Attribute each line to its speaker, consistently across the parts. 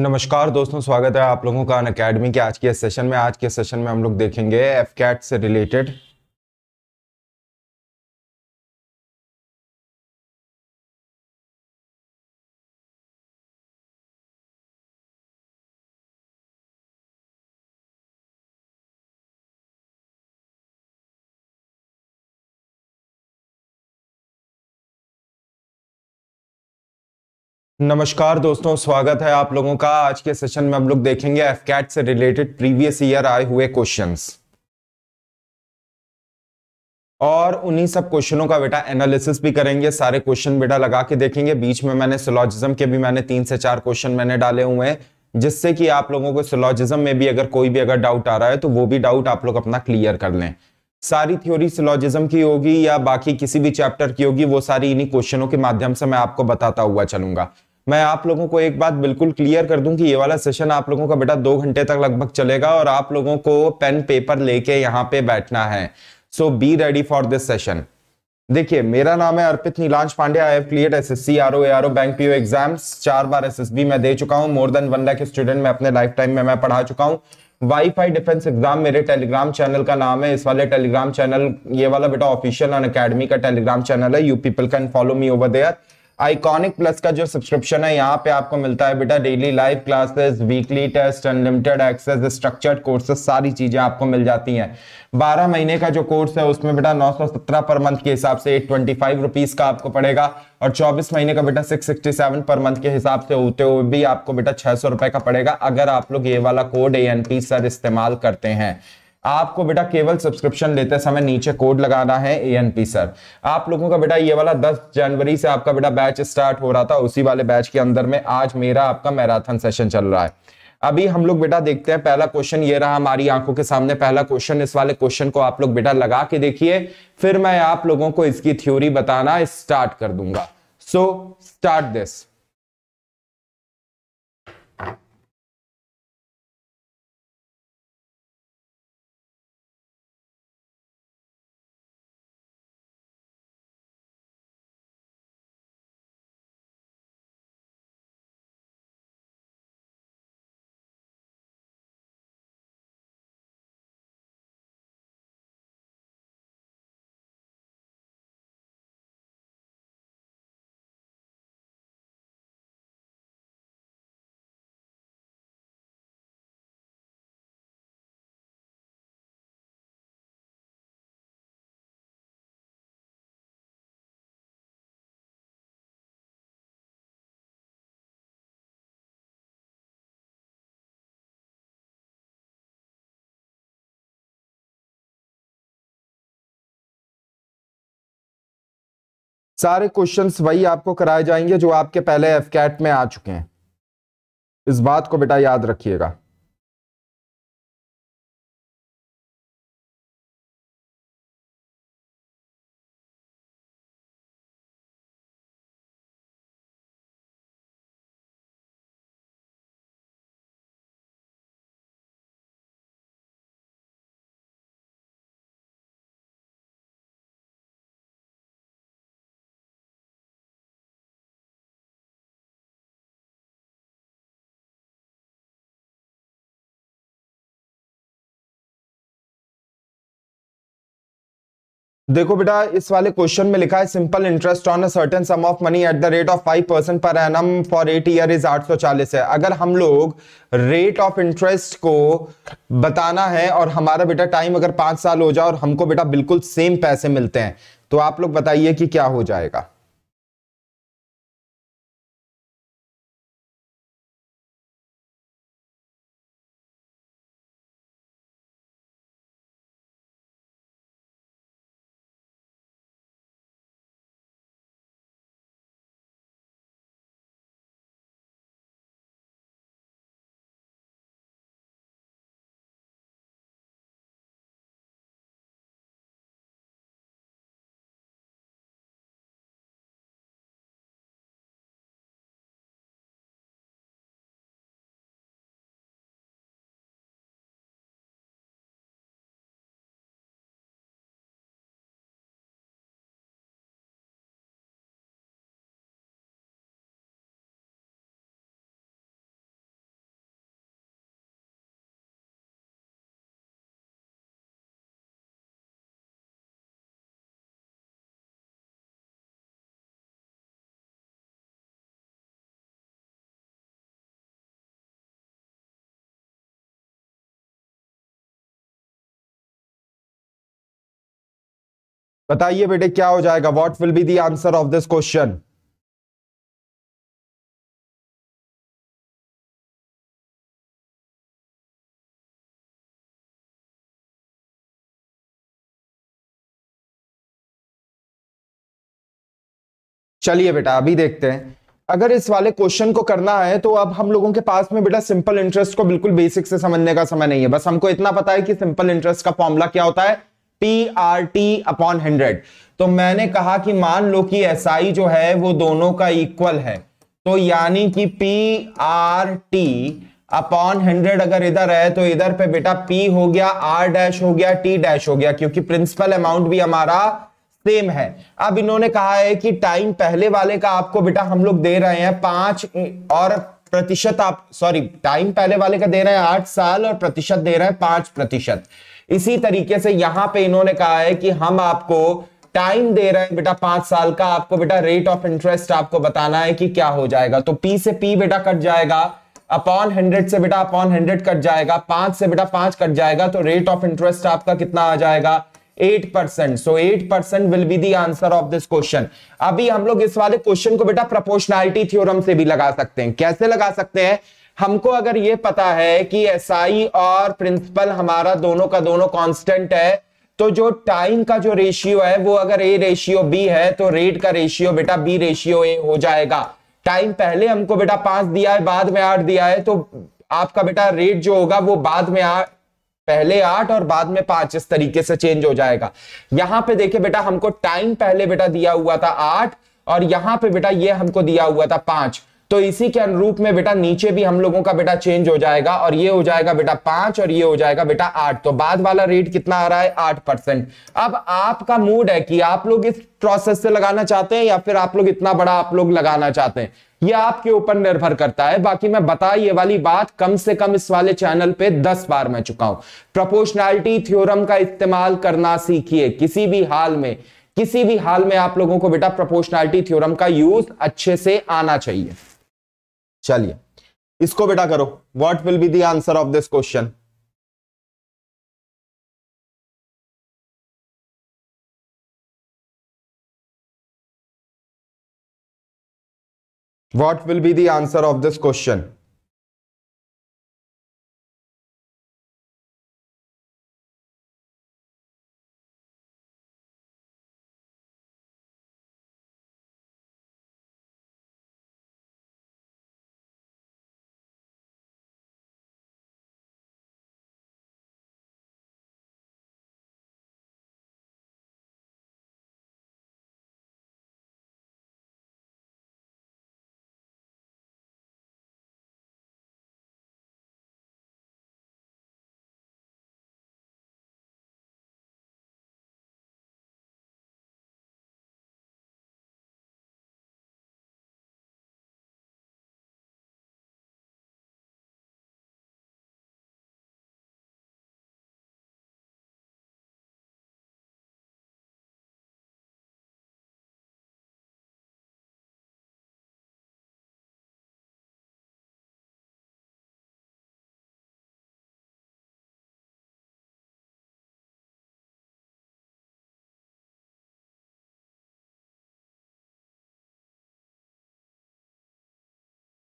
Speaker 1: नमस्कार दोस्तों स्वागत है आप लोगों का अन अकेडमी के आज के सेशन में आज के सेशन में हम लोग देखेंगे एफ कैट से रिलेटेड नमस्कार दोस्तों स्वागत है आप लोगों का आज के सेशन में हम लोग देखेंगे एफ कैट से रिलेटेड प्रीवियस ईयर आए हुए क्वेश्चंस और उन्हीं सब क्वेश्चनों का बेटा एनालिसिस भी करेंगे सारे क्वेश्चन बेटा लगा के देखेंगे बीच में मैंने सोलॉजिज्म के भी मैंने तीन से चार क्वेश्चन मैंने डाले हुए हैं जिससे कि आप लोगों को सोलॉजिज्म में भी अगर कोई भी अगर डाउट आ रहा है तो वो भी डाउट आप लोग अपना क्लियर कर लें सारी थ्योरी सिलॉजिज्म की होगी या बाकी किसी भी चैप्टर की होगी वो सारी इन्हीं क्वेश्चनों के माध्यम से मैं आपको बताता हुआ चलूंगा मैं आप लोगों को एक बात बिल्कुल क्लियर कर दूं कि ये वाला सेशन आप लोगों का बेटा दो घंटे तक लगभग चलेगा और आप लोगों को पेन पेपर लेके यहाँ पे बैठना है so be ready for this session देखिए मेरा नाम है Arpit Nilansh Pandey I have clear S S C R O R O bank PO exams चार बार एस एस बी मैं दे चुका हूँ more than one lakh student में अपने लाइफ टाइम में मैं पढ़ा चुका हूँ वाईफाई डिफेंस एग्जाम मेरे टेलीग्राम चैनल का नाम है इस वाले टेलीग्राम चैनल ये वाला बेटा ऑफिशियल अन अकेडमी का टेलीग्राम चैनल है you people can follow me over there iconic plus का जो सब्सक्रिप्शन है यहाँ पे आपको मिलता है बेटा daily live classes weekly test unlimited access structured courses सारी चीजें आपको मिल जाती हैं 12 महीने का जो कोर्स है उसमें बेटा 917 पर मंथ के हिसाब से एट ट्वेंटी का आपको पड़ेगा और 24 महीने का बेटा 667 पर मंथ के हिसाब से होते हुए भी आपको बेटा छह रुपए का पड़ेगा अगर आप लोग ये वाला कोड ए सर इस्तेमाल करते हैं आपको बेटा केवल सब्सक्रिप्शन लेते समय नीचे कोड लगाना है ए एन पी सर आप लोगों का बेटा ये वाला 10 जनवरी से आपका बेटा बैच स्टार्ट हो रहा था उसी वाले बैच के अंदर में आज मेरा आपका मैराथन सेशन चल रहा है अभी हम लोग बेटा देखते हैं पहला क्वेश्चन ये रहा हमारी आंखों के सामने पहला क्वेश्चन इस वाले क्वेश्चन को आप लोग बेटा लगा के देखिए फिर मैं आप लोगों को इसकी थ्योरी बताना स्टार्ट कर दूंगा सो स्टार्ट दिस सारे क्वेश्चंस वही आपको कराए जाएंगे जो आपके पहले एफ कैट में आ चुके हैं इस बात को बेटा याद रखिएगा देखो बेटा इस वाले क्वेश्चन में लिखा है simple interest on certain sum of money at the rate of five percent per annum for eight year is आठ सौ चालीस है अगर हम लोग रेट ऑफ इंटरेस्ट को बताना है और हमारा बेटा टाइम अगर पांच साल हो जाए और हमको बेटा बिल्कुल सेम पैसे मिलते हैं तो आप लोग बताइए कि क्या हो जाएगा
Speaker 2: बताइए बेटे क्या हो जाएगा what will be the answer of this question
Speaker 1: चलिए बेटा अभी देखते हैं अगर इस वाले क्वेश्चन को करना है तो अब हम लोगों के पास में बेटा सिंपल इंटरेस्ट को बिल्कुल बेसिक से समझने का समय नहीं है बस हमको इतना पता है कि सिंपल इंटरेस्ट का फॉर्मूला क्या होता है P R T upon hundred तो मैंने कहा कि मान लो कि एस SI जो है वो दोनों का इक्वल है तो यानी कि P R T upon hundred अगर इधर है तो इधर पे बेटा पी हो गया आर डैश हो गया टी डैश हो गया क्योंकि प्रिंसिपल अमाउंट भी हमारा सेम है अब इन्होंने कहा है कि टाइम पहले वाले का आपको बेटा हम लोग दे रहे हैं पांच और प्रतिशत आप सॉरी टाइम पहले वाले का दे रहे हैं आठ साल और प्रतिशत दे रहे हैं पांच प्रतिशत इसी तरीके से यहां पे इन्होंने कहा है कि हम आपको टाइम दे रहे हैं बेटा पांच साल का आपको बेटा रेट ऑफ इंटरेस्ट आपको बताना है कि क्या हो जाएगा तो पी से पी बेटा कट जाएगा अपॉन हंड्रेड से बेटा अपॉन हंड्रेड कट जाएगा पांच से बेटा पांच कट जाएगा तो रेट ऑफ इंटरेस्ट आपका कितना आ जाएगा eight percent so eight percent will be the answer of this question अभी हम लोग इस वाले क्वेश्चन को बेटा प्रपोशनैलिटी थ्योरम से भी लगा सकते हैं कैसे लगा सकते हैं हमको अगर ये पता है कि एसआई और प्रिंसिपल हमारा दोनों का दोनों कांस्टेंट है तो जो टाइम का जो रेशियो है वो अगर ए रेशियो बी है तो रेट का रेशियो बेटा बी रेशियो ए हो जाएगा टाइम पहले हमको बेटा पांच दिया है बाद में आठ दिया है तो आपका बेटा रेट जो होगा वो बाद में आ, पहले आठ और बाद में पांच इस तरीके से चेंज हो जाएगा यहां पे देखिए बेटा हमको टाइम पहले बेटा दिया हुआ था आठ और यहां पे बेटा ये हमको दिया हुआ था पांच तो इसी के अनुरूप में बेटा नीचे भी हम लोगों का बेटा चेंज हो जाएगा और ये हो जाएगा बेटा पांच और ये हो जाएगा बेटा आठ तो बाद वाला रेट कितना आ रहा है आठ परसेंट अब आपका मूड है कि आप लोग इस प्रोसेस से लगाना चाहते हैं या फिर आप लोग इतना बड़ा आप लोग लगाना चाहते हैं ये आपके ऊपर निर्भर करता है बाकी मैं बता ये वाली बात कम से कम इस वाले चैनल पे दस बार मैं चुका हूं प्रपोशनैलिटी थ्योरम का इस्तेमाल करना सीखिए किसी भी हाल में किसी भी हाल में आप लोगों को बेटा प्रपोशनैलिटी थ्योरम का यूज अच्छे से आना चाहिए चलिए इसको बेटा करो what will be the answer of this question
Speaker 2: what will be the answer of this question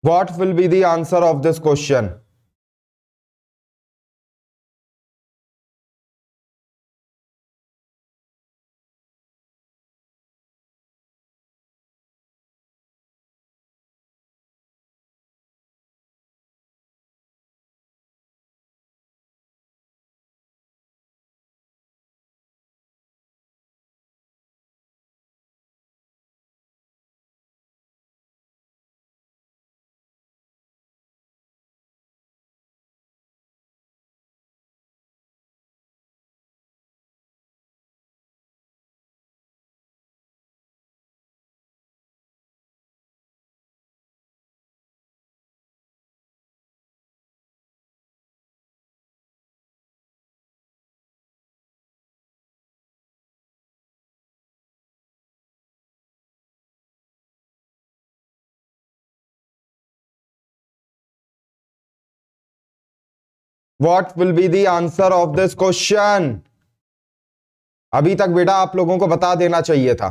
Speaker 2: What will be the answer of this question? What will be the answer of this question अभी तक बेटा आप लोगों को बता देना चाहिए था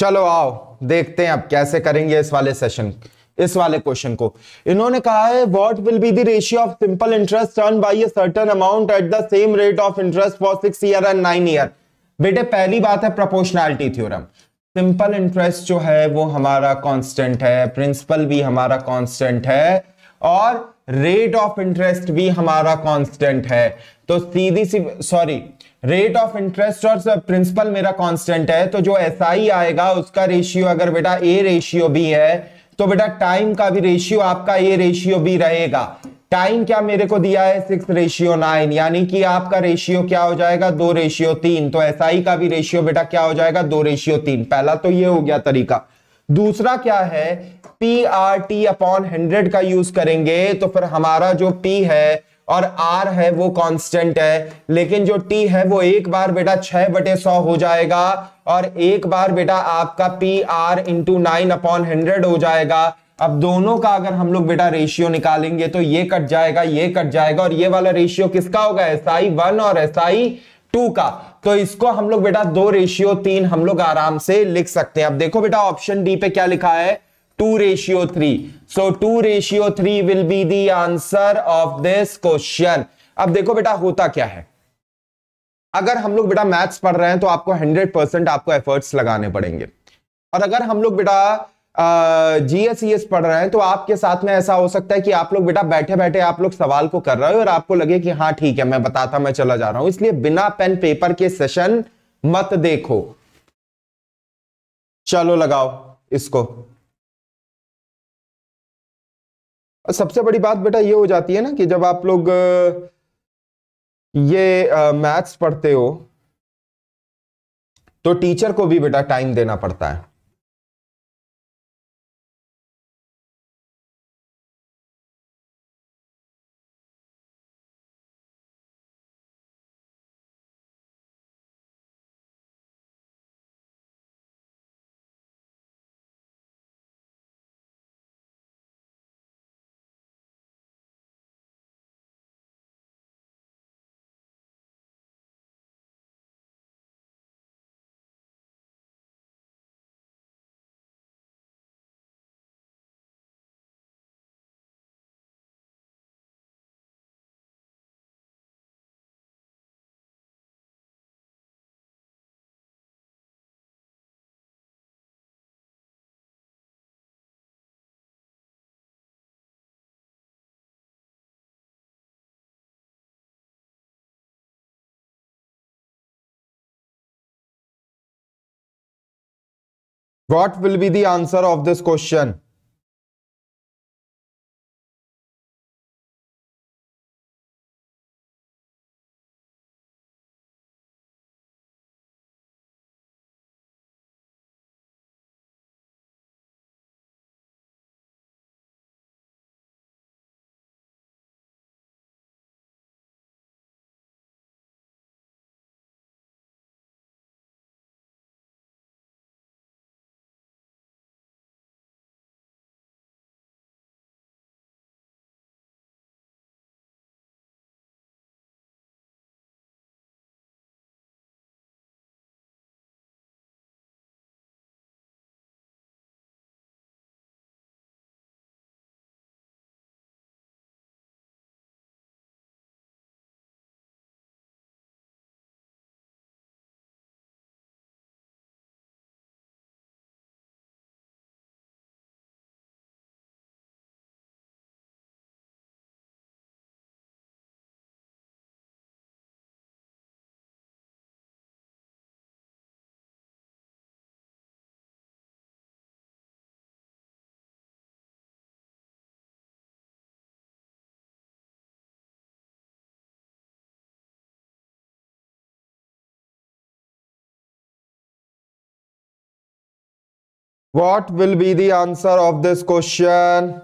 Speaker 1: चलो आओ देखते हैं अब कैसे करेंगे इस वाले सेशन इस वाले क्वेश्चन को इन्होंने कहा है what will be the ratio of simple interest earn by a certain amount at the same rate of interest for six year and nine year बेटे पहली बात है प्रोपोर्शनैलिटी थ्योरम सिंपल इंटरेस्ट जो है वो हमारा कांस्टेंट है प्रिंसिपल भी हमारा कांस्टेंट है और रेट ऑफ इंटरेस्ट भी हमारा कांस्टेंट है तो सीधी सी सॉरी रेट ऑफ इंटरेस्ट और प्रिंसिपल मेरा कांस्टेंट है तो जो एस आएगा उसका रेशियो अगर बेटा ए रेशियो भी है तो बेटा टाइम का भी रेशियो आपका ए रेशियो भी रहेगा टाइम क्या मेरे को दिया है सिक्स रेशियो नाइन यानी कि आपका रेशियो क्या हो जाएगा दो रेशियो तीन तो एस का भी रेशियो बेटा क्या हो जाएगा दो रेशियो तीन पहला तो ये हो गया तरीका दूसरा क्या है P R T upon hundred का यूज करेंगे तो फिर हमारा जो पी है और आर है वो कांस्टेंट है लेकिन जो टी है वो एक बार बेटा छह बटे सौ हो जाएगा और एक बार बेटा आपका P R into nine upon hundred हो जाएगा अब दोनों का अगर हम लोग बेटा रेशियो निकालेंगे तो ये कट जाएगा ये कट जाएगा और ये वाला रेशियो किसका होगा एस आई वन और एस आई टू का तो इसको हम लोग बेटा दो रेशियो तीन हम लोग आराम से लिख सकते हैं अब देखो बेटा ऑप्शन डी पे क्या लिखा है two ratio three so two ratio three will be the answer of this question अब देखो बेटा होता क्या है अगर हम लोग बेटा मैथ्स पढ़ रहे हैं तो आपको 100 परसेंट आपको एफर्ट्स लगाने पड़ेंगे और अगर हम लोग बेटा जीएसईएस e पढ़ रहे हैं तो आपके साथ में ऐसा हो सकता है कि आप लोग बेटा बैठे बैठे आप लोग सवाल को कर रहे हो और आपको लगे कि हाँ ठीक है मैं बताता मैं चला जा रहा हूं इसलिए बिना पेन पेपर के सेशन मत देखो चलो लगाओ इसको सबसे बड़ी बात बेटा ये हो जाती है ना कि जब आप लोग ये मैथ्स पढ़ते हो तो
Speaker 2: टीचर को भी बेटा टाइम देना पड़ता है What will be the answer of this question? What will be the answer of this question?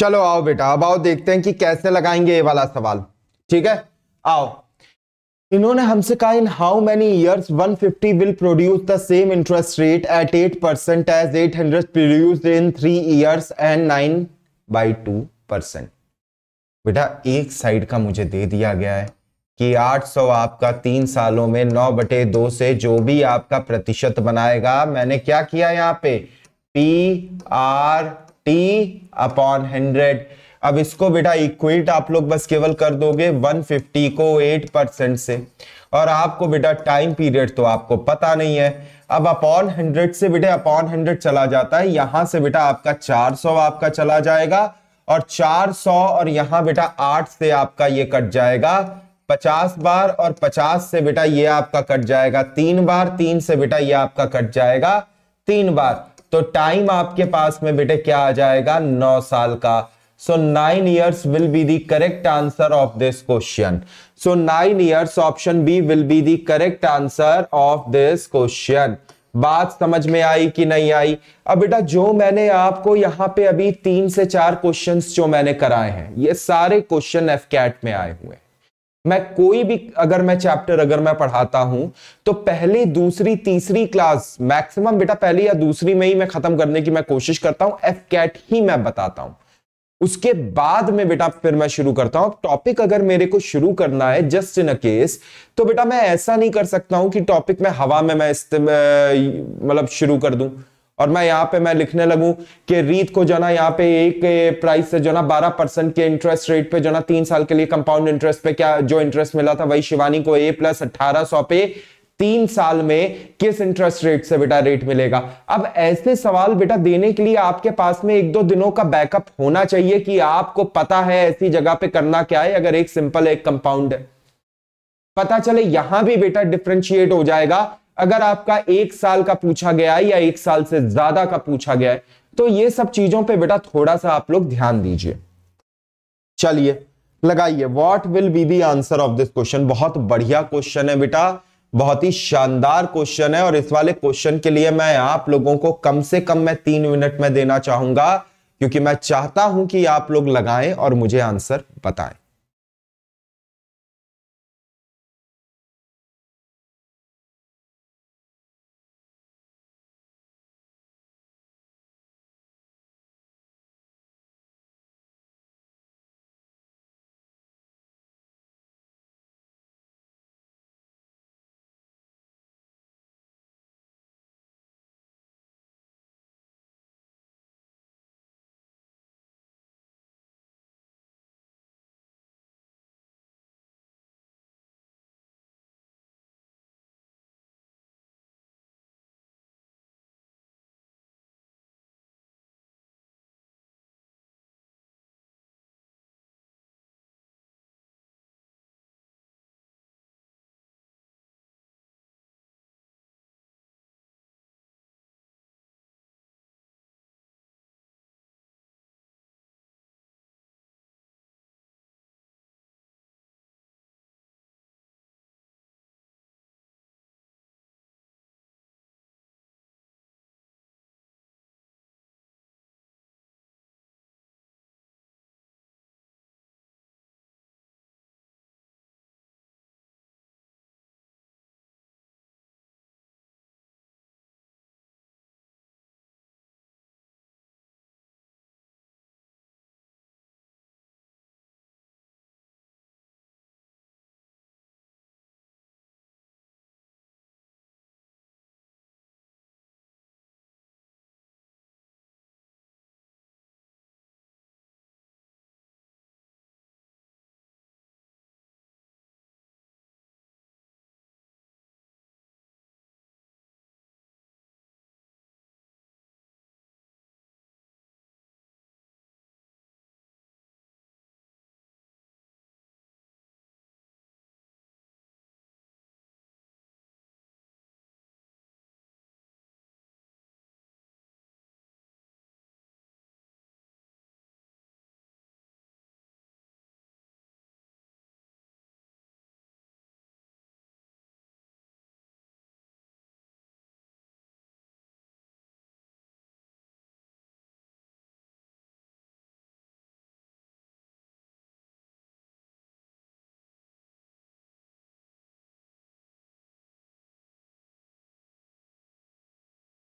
Speaker 1: चलो आओ बेटा अब आओ देखते हैं कि कैसे लगाएंगे ये वाला सवाल ठीक है आओ इन्होंने हमसे कहा in how many years 150 will produce the same interest rate at 8 percent as 800 produce in three years and 9 by two percent बेटा एक साइड का मुझे दे दिया गया है कि 800 आपका तीन सालों में नौ बटे दो से जो भी आपका प्रतिशत बनाएगा मैंने क्या किया यहाँ पे P R T upon hundred अब इसको बेटा इक्वेट आप लोग बस केवल कर दोगे 150 को 8 परसेंट से और आपको बेटा टाइम पीरियड तो आपको पता नहीं है अब अपॉन हंड्रेड से बेटा अपॉन हंड्रेड चला जाता है यहां से बेटा आपका 400 आपका चला जाएगा और 400 और यहां बेटा 8 से आपका ये कट जाएगा 50 बार और 50 से बेटा ये आपका कट जाएगा तीन बार तीन से बेटा ये आपका कट जाएगा तीन बार तो टाइम आपके पास में बेटे क्या आ जाएगा नौ साल का so nine years will be the correct answer of this question so nine years option B will be the correct answer of this question बात समझ में आई कि नहीं आई अब बेटा जो मैंने आपको यहां पे अभी तीन से चार क्वेश्चंस जो मैंने कराए हैं ये सारे क्वेश्चन एफ कैट में आए हुए हैं मैं कोई भी अगर मैं चैप्टर अगर मैं पढ़ाता हूं तो पहली दूसरी तीसरी क्लास मैक्सिमम बेटा पहली या दूसरी में ही मैं खत्म करने की मैं कोशिश करता हूं एफ कैट ही मैं बताता हूं उसके बाद में बेटा फिर मैं शुरू करता हूं टॉपिक अगर मेरे को शुरू करना है जस्ट इन अ केस तो बेटा मैं ऐसा नहीं कर सकता हूं कि टॉपिक में हवा में मैं मतलब शुरू कर दूं और मैं यहाँ पे मैं लिखने लगूं कि रीत को जो ना यहाँ पे एक प्राइस से जो ना बारह परसेंट के इंटरेस्ट रेट पे जो ना तीन साल के लिए कंपाउंड इंटरेस्ट पे क्या जो इंटरेस्ट मिला था वही शिवानी को ए प्लस अट्ठारह सौ पे तीन साल में किस इंटरेस्ट रेट से बेटा रेट मिलेगा अब ऐसे सवाल बेटा देने के लिए आपके पास में एक दो दिनों का बैकअप होना चाहिए कि आपको पता है ऐसी जगह पे करना क्या है अगर एक सिंपल एक कंपाउंड पता चले यहां भी बेटा डिफ्रेंशिएट हो जाएगा अगर आपका एक साल का पूछा गया है या एक साल से ज्यादा का पूछा गया है तो ये सब चीजों पे बेटा थोड़ा सा आप लोग ध्यान दीजिए चलिए लगाइए what will be the answer of this question बहुत बढ़िया क्वेश्चन है बेटा बहुत ही शानदार क्वेश्चन है और इस वाले क्वेश्चन के लिए मैं आप लोगों को कम से कम मैं तीन मिनट में देना चाहूंगा क्योंकि मैं चाहता हूं कि आप लोग लगाएं और मुझे आंसर बताएं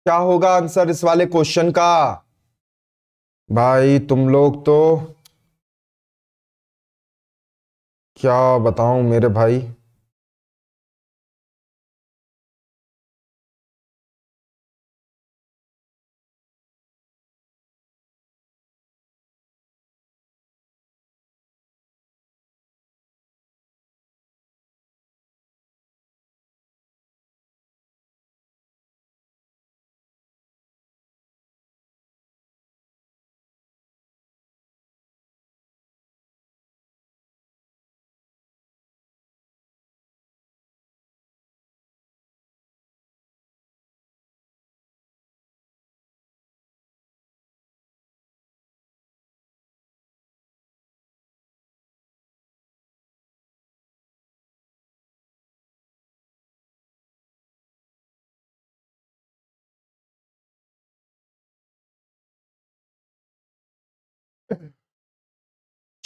Speaker 2: क्या होगा आंसर इस वाले क्वेश्चन का भाई तुम लोग तो क्या बताऊं मेरे भाई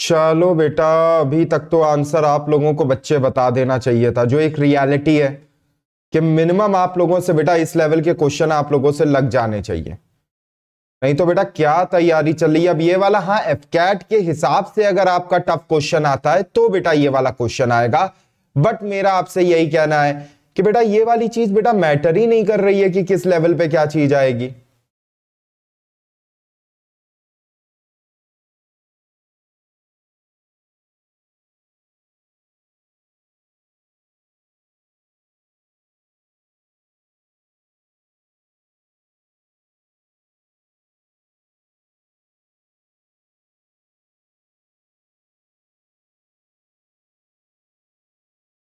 Speaker 1: चलो बेटा अभी तक तो आंसर आप लोगों को बच्चे बता देना चाहिए था जो एक रियलिटी है कि मिनिमम आप लोगों से बेटा इस लेवल के क्वेश्चन आप लोगों से लग जाने चाहिए नहीं तो बेटा क्या तैयारी चल रही है अब ये वाला हाँ एफ कैट के हिसाब से अगर आपका टफ क्वेश्चन आता है तो बेटा ये वाला क्वेश्चन आएगा बट मेरा आपसे यही कहना है कि बेटा ये वाली चीज बेटा मैटर ही नहीं कर रही है कि किस लेवल पे क्या चीज आएगी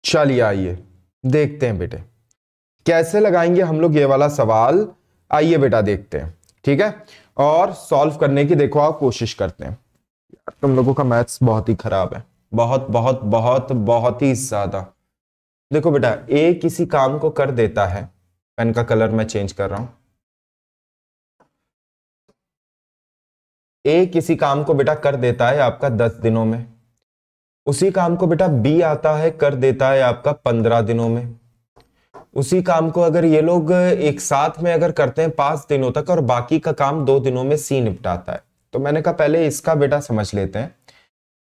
Speaker 1: चलिए आइए देखते हैं बेटे कैसे लगाएंगे हम लोग ये वाला सवाल आइए बेटा देखते हैं ठीक है और सॉल्व करने की देखो आप कोशिश करते हैं यार तुम लोगों का मैथ्स बहुत ही खराब है बहुत बहुत बहुत बहुत ही ज्यादा देखो बेटा ए किसी काम को कर देता है पेन का कलर मैं चेंज कर रहा हूं ए किसी काम को बेटा कर देता है आपका दस दिनों में उसी काम को बेटा बी आता है कर देता है आपका पंद्रह दिनों में उसी काम को अगर ये लोग एक साथ में अगर करते हैं पांच दिनों तक और बाकी का काम दो दिनों में सी निपटाता है तो मैंने कहा पहले इसका बेटा समझ लेते हैं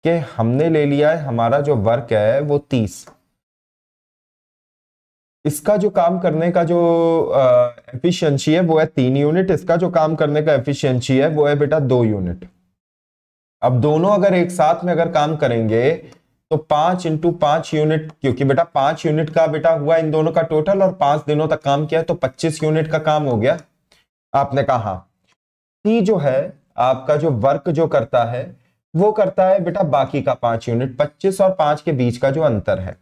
Speaker 1: कि हमने ले लिया है हमारा जो वर्क है वो तीस इसका जो काम करने का जो एफिशिएंसी है वो है तीन यूनिट इसका जो काम करने का एफिशिएंसी है वो है बेटा दो यूनिट अब दोनों अगर एक साथ में अगर काम करेंगे तो पांच इंटू पांच यूनिट क्योंकि बेटा पांच यूनिट का बेटा हुआ इन दोनों का टोटल और पांच दिनों तक काम किया तो पच्चीस यूनिट का काम हो गया आपने कहा सी जो है आपका जो वर्क जो करता है वो करता है बेटा बाकी का पांच यूनिट पच्चीस और पांच के बीच का जो अंतर है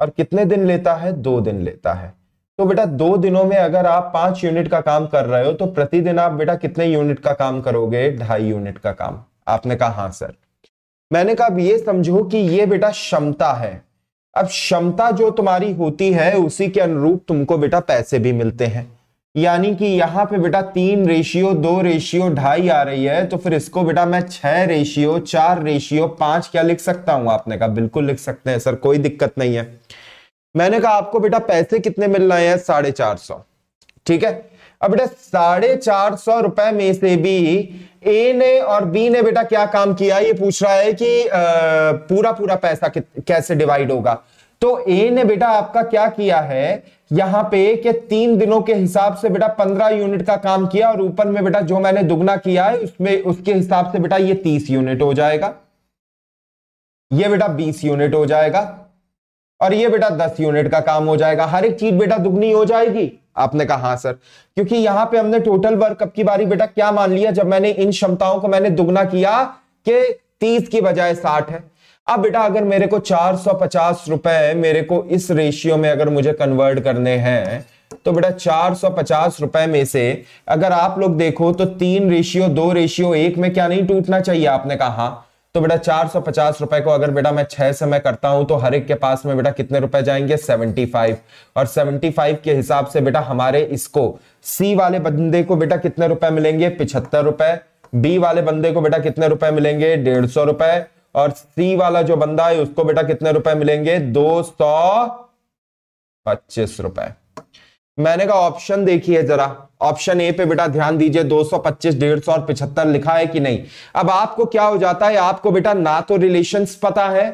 Speaker 1: और कितने दिन लेता है दो दिन लेता है तो बेटा दो दिनों में अगर आप पांच यूनिट का काम कर रहे हो तो प्रतिदिन आप बेटा कितने यूनिट का काम करोगे ढाई यूनिट का काम आपने कहा हाँ सर मैंने कहा अब ये समझो कि ये बेटा क्षमता है अब क्षमता जो तुम्हारी होती है उसी के अनुरूप तुमको बेटा पैसे भी मिलते हैं यानी कि यहाँ पे बेटा तीन रेशियो दो रेशियो ढाई आ रही है तो फिर इसको बेटा मैं छह रेशियो चार रेशियो पांच क्या लिख सकता हूं आपने कहा बिल्कुल लिख सकते हैं सर कोई दिक्कत नहीं है मैंने कहा आपको बेटा पैसे कितने मिल रहे हैं साढ़े चार सौ ठीक है अब बेटा साढ़े चार सौ रुपए में से भी ए ने और बी ने बेटा क्या काम किया ये पूछ रहा है कि आ, पूरा पूरा पैसा कैसे डिवाइड होगा तो ए ने बेटा आपका क्या किया है यहां पे कि तीन दिनों के हिसाब से बेटा पंद्रह यूनिट का काम किया और ऊपर में बेटा जो मैंने दुगना किया है उसमें उसके हिसाब से बेटा ये तीस यूनिट हो जाएगा ये बेटा बीस यूनिट हो जाएगा और ये बेटा दस यूनिट का काम हो जाएगा हर एक चीज बेटा दुगनी हो जाएगी आपने कहा हाँ सर क्योंकि यहां पे हमने टोटल वर्कअप की बारी बेटा क्या मान लिया जब मैंने इन क्षमताओं को मैंने दुगना किया कि तीस की बजाय साठ है अब बेटा अगर मेरे को चार सौ पचास रुपए मेरे को इस रेशियो में अगर मुझे कन्वर्ट करने हैं तो बेटा चार सौ पचास रुपए में से अगर आप लोग देखो तो तीन रेशियो दो रेशियो एक में क्या नहीं टूटना चाहिए आपने कहा हाँ। तो बेटा चार सौ पचास रुपए को अगर बेटा मैं छह से मैं करता हूं तो हर एक के पास में बेटा कितने रुपए जाएंगे सेवेंटी फाइव और सेवेंटी फाइव के हिसाब से बेटा हमारे इसको सी वाले बंदे को बेटा कितने रुपए मिलेंगे पिछहत्तर रुपए बी वाले बंदे को बेटा कितने रुपए मिलेंगे डेढ़ सौ रुपए और सी वाला जो बंदा है उसको बेटा कितने रुपए मिलेंगे दो सौ पच्चीस रुपए मैंने कहा ऑप्शन देखिए जरा ऑप्शन ए पे बेटा ध्यान दीजिए 225, 150 और 75 लिखा है कि नहीं अब आपको क्या हो जाता है आपको बेटा ना तो रिलेशंस पता है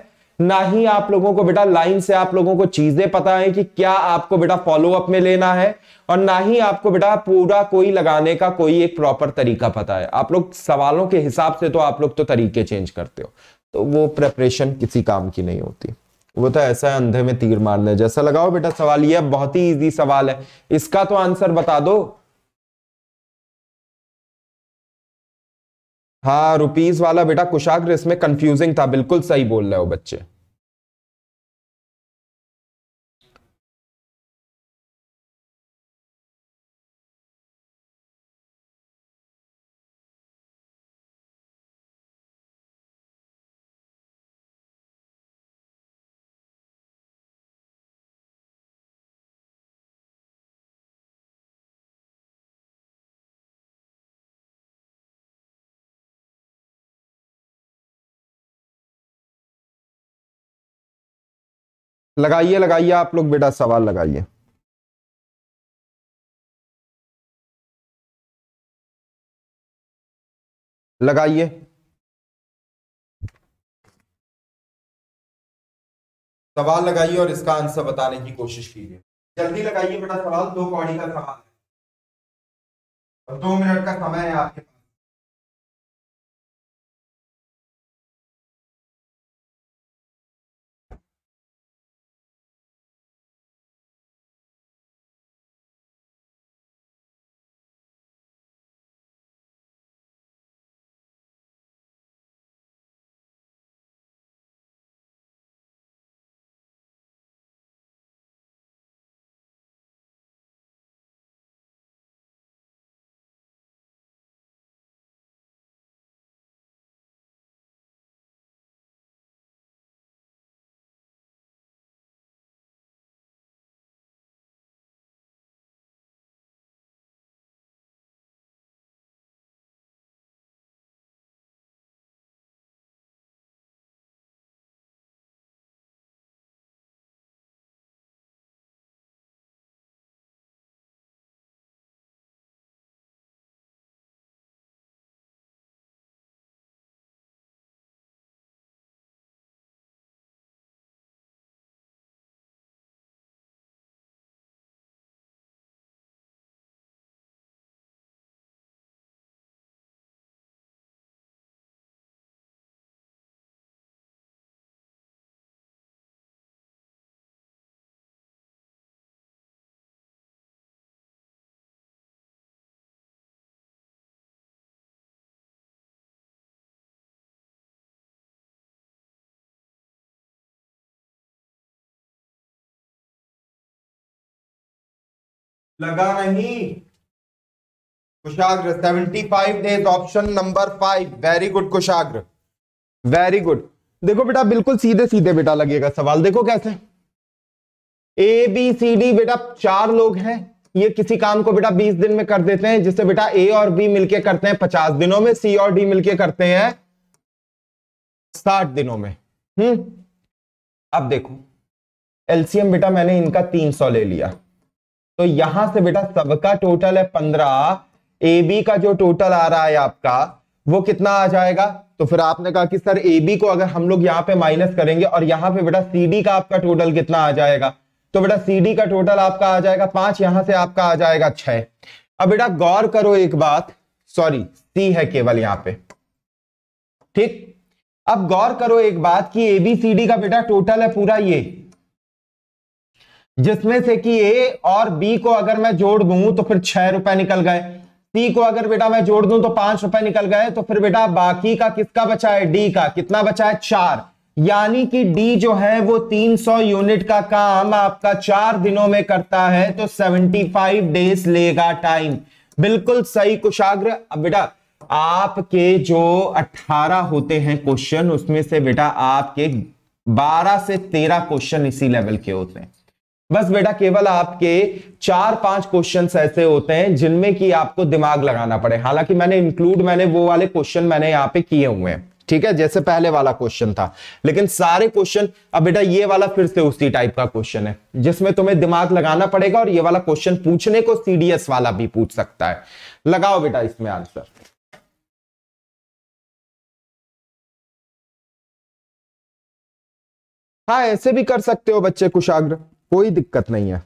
Speaker 1: ना ही आप लोगों को बेटा लाइन से आप लोगों को चीजें पता है कि क्या आपको बेटा फॉलोअप में लेना है और ना ही आपको बेटा पूरा कोई लगाने का कोई एक प्रॉपर तरीका पता है आप लोग सवालों के हिसाब से तो आप लोग तो तरीके चेंज करते हो तो वो प्रेपरेशन किसी काम की नहीं होती वो तो ऐसा अंधे में तीर मारने जैसा लगाओ बेटा सवाल यह बहुत ही इजी सवाल है इसका तो आंसर बता दो हाँ रुपीस वाला बेटा कुशाग्र इसमें कंफ्यूजिंग था बिल्कुल सही बोल रहे हो बच्चे
Speaker 2: लगाइए लगाइए आप लोग बेटा सवाल लगाइए लगाइए सवाल लगाइए और इसका आंसर बताने की कोशिश कीजिए जल्दी लगाइए बेटा सवाल दो कौड़ी का सवाल है और दो मिनट का समय है आपके पास
Speaker 1: लगा नहीं Kushagra five days option number five very good Kushagra very good देखो बेटा बिल्कुल सीधे सीधे बेटा लगेगा सवाल देखो कैसे ए बी सी डी बेटा चार लोग हैं ये किसी काम को बेटा 20 दिन में कर देते हैं जिससे बेटा ए और बी मिलके करते हैं 50 दिनों में सी और डी मिलके करते हैं 60 दिनों में हम्म अब देखो एलसीएम बेटा मैंने इनका 300 ले लिया तो यहां से बेटा सबका टोटल है पंद्रह ए बी का जो टोटल आ रहा है आपका वो कितना आ जाएगा तो फिर आपने कहा कि सर ए बी को अगर हम लोग यहाँ पे माइनस करेंगे और यहाँ पे बेटा सी डी का आपका टोटल कितना आ जाएगा तो बेटा सी डी का टोटल आपका आ जाएगा पांच यहां से आपका आ जाएगा छह अब बेटा गौर करो एक बात सॉरी सी है केवल यहां पे ठीक अब गौर करो एक बात कि डी का बेटा टोटल है पूरा ये जिसमें से कि ए और बी को अगर मैं जोड़ दूं तो फिर छह रुपए निकल गए सी को अगर बेटा मैं जोड़ दूं तो पांच रुपए निकल गए तो फिर बेटा बाकी का किसका बचा है डी का कितना बचा है चार यानी कि डी जो है वो 300 यूनिट का काम आपका चार दिनों में करता है तो 75 डेज लेगा टाइम बिल्कुल सही कुशाग्र बेटा आपके जो 18 होते हैं क्वेश्चन उसमें से बेटा आपके 12 से 13 क्वेश्चन इसी लेवल के होते हैं बस बेटा केवल आपके चार पांच क्वेश्चन ऐसे होते हैं जिनमें कि आपको दिमाग लगाना पड़े हालांकि मैंने इंक्लूड मैंने वो वाले क्वेश्चन मैंने यहाँ पे किए हुए हैं ठीक है जैसे पहले वाला क्वेश्चन था लेकिन सारे क्वेश्चन अब बेटा ये वाला फिर से उसी टाइप का क्वेश्चन है जिसमें तुम्हें दिमाग लगाना पड़ेगा और ये वाला क्वेश्चन पूछने को सीडीएस वाला भी पूछ सकता है लगाओ बेटा इसमें आंसर
Speaker 2: हाँ ऐसे भी कर सकते हो बच्चे कुशाग्र कोई दिक्कत नहीं है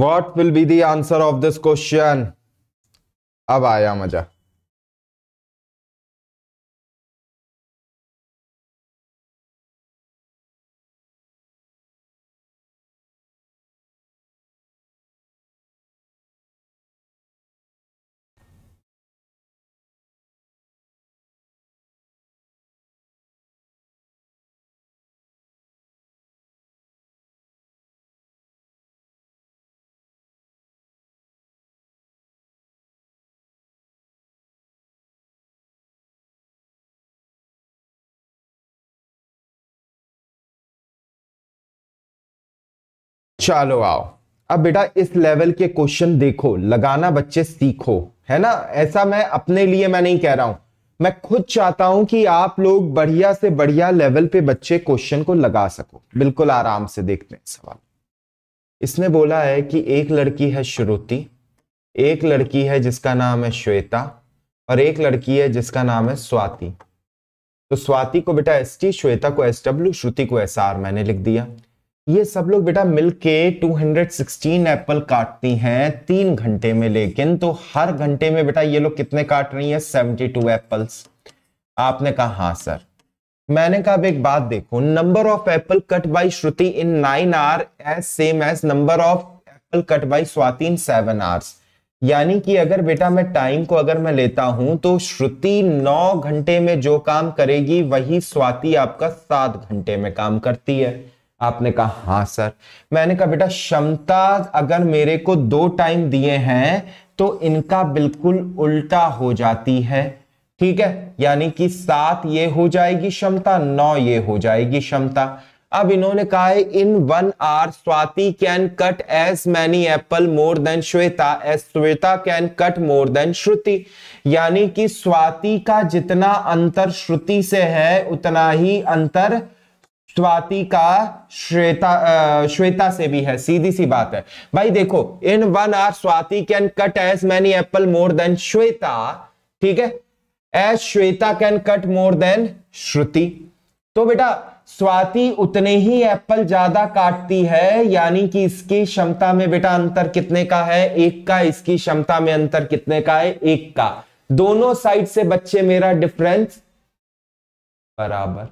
Speaker 2: what will be the answer of this question अब आया मजा
Speaker 1: चलो आओ अब बेटा इस लेवल के क्वेश्चन देखो लगाना बच्चे सीखो है ना ऐसा मैं अपने लिए मैं नहीं कह रहा हूं मैं खुद चाहता हूं कि आप लोग बढ़िया से बढ़िया लेवल पे बच्चे क्वेश्चन को लगा सको बिल्कुल आराम से देखते हैं सवाल इसमें बोला है कि एक लड़की है श्रुति एक लड़की है जिसका नाम है श्वेता और एक लड़की है जिसका नाम है स्वाति तो स्वाति को बेटा एस टी श्वेता को एस डब्ल्यू श्रुति को एस आर मैंने लिख दिया ये सब लोग बेटा मिलके 216 एप्पल काटती हैं तीन घंटे में लेकिन तो हर घंटे में बेटा ये लोग कितने काट रही हैं 72 एप्पल्स आपने कहा हाँ सर मैंने कहा अब एक बात देखो number of apple cut by Shruti in nine hour as same as number of apple cut by Swati in seven hours यानी कि अगर बेटा मैं टाइम को अगर मैं लेता हूं तो श्रुति नौ घंटे में जो काम करेगी वही स्वाति आपका सात घंटे में काम करती है आपने कहा हाँ सर मैंने कहा बेटा क्षमता अगर मेरे को दो टाइम दिए हैं तो इनका बिल्कुल उल्टा हो जाती है ठीक है यानी कि सात ये हो जाएगी क्षमता नौ ये हो जाएगी क्षमता अब इन्होंने कहा है in one hour Swati can cut as many apple more than Shweta as Shweta can cut more than Shruti यानी कि स्वाति का जितना अंतर श्रुति से है उतना ही अंतर स्वाति का श्वेता आ, श्वेता से भी है सीधी सी बात है भाई देखो in one hour Swati can cut as many apple more than Shweta ठीक है as Shweta can cut more than Shruti तो बेटा स्वाति उतने ही एप्पल ज्यादा काटती है यानी कि इसकी क्षमता में बेटा अंतर कितने का है एक का इसकी क्षमता में अंतर कितने का है एक का दोनों साइड से बच्चे मेरा डिफरेंस बराबर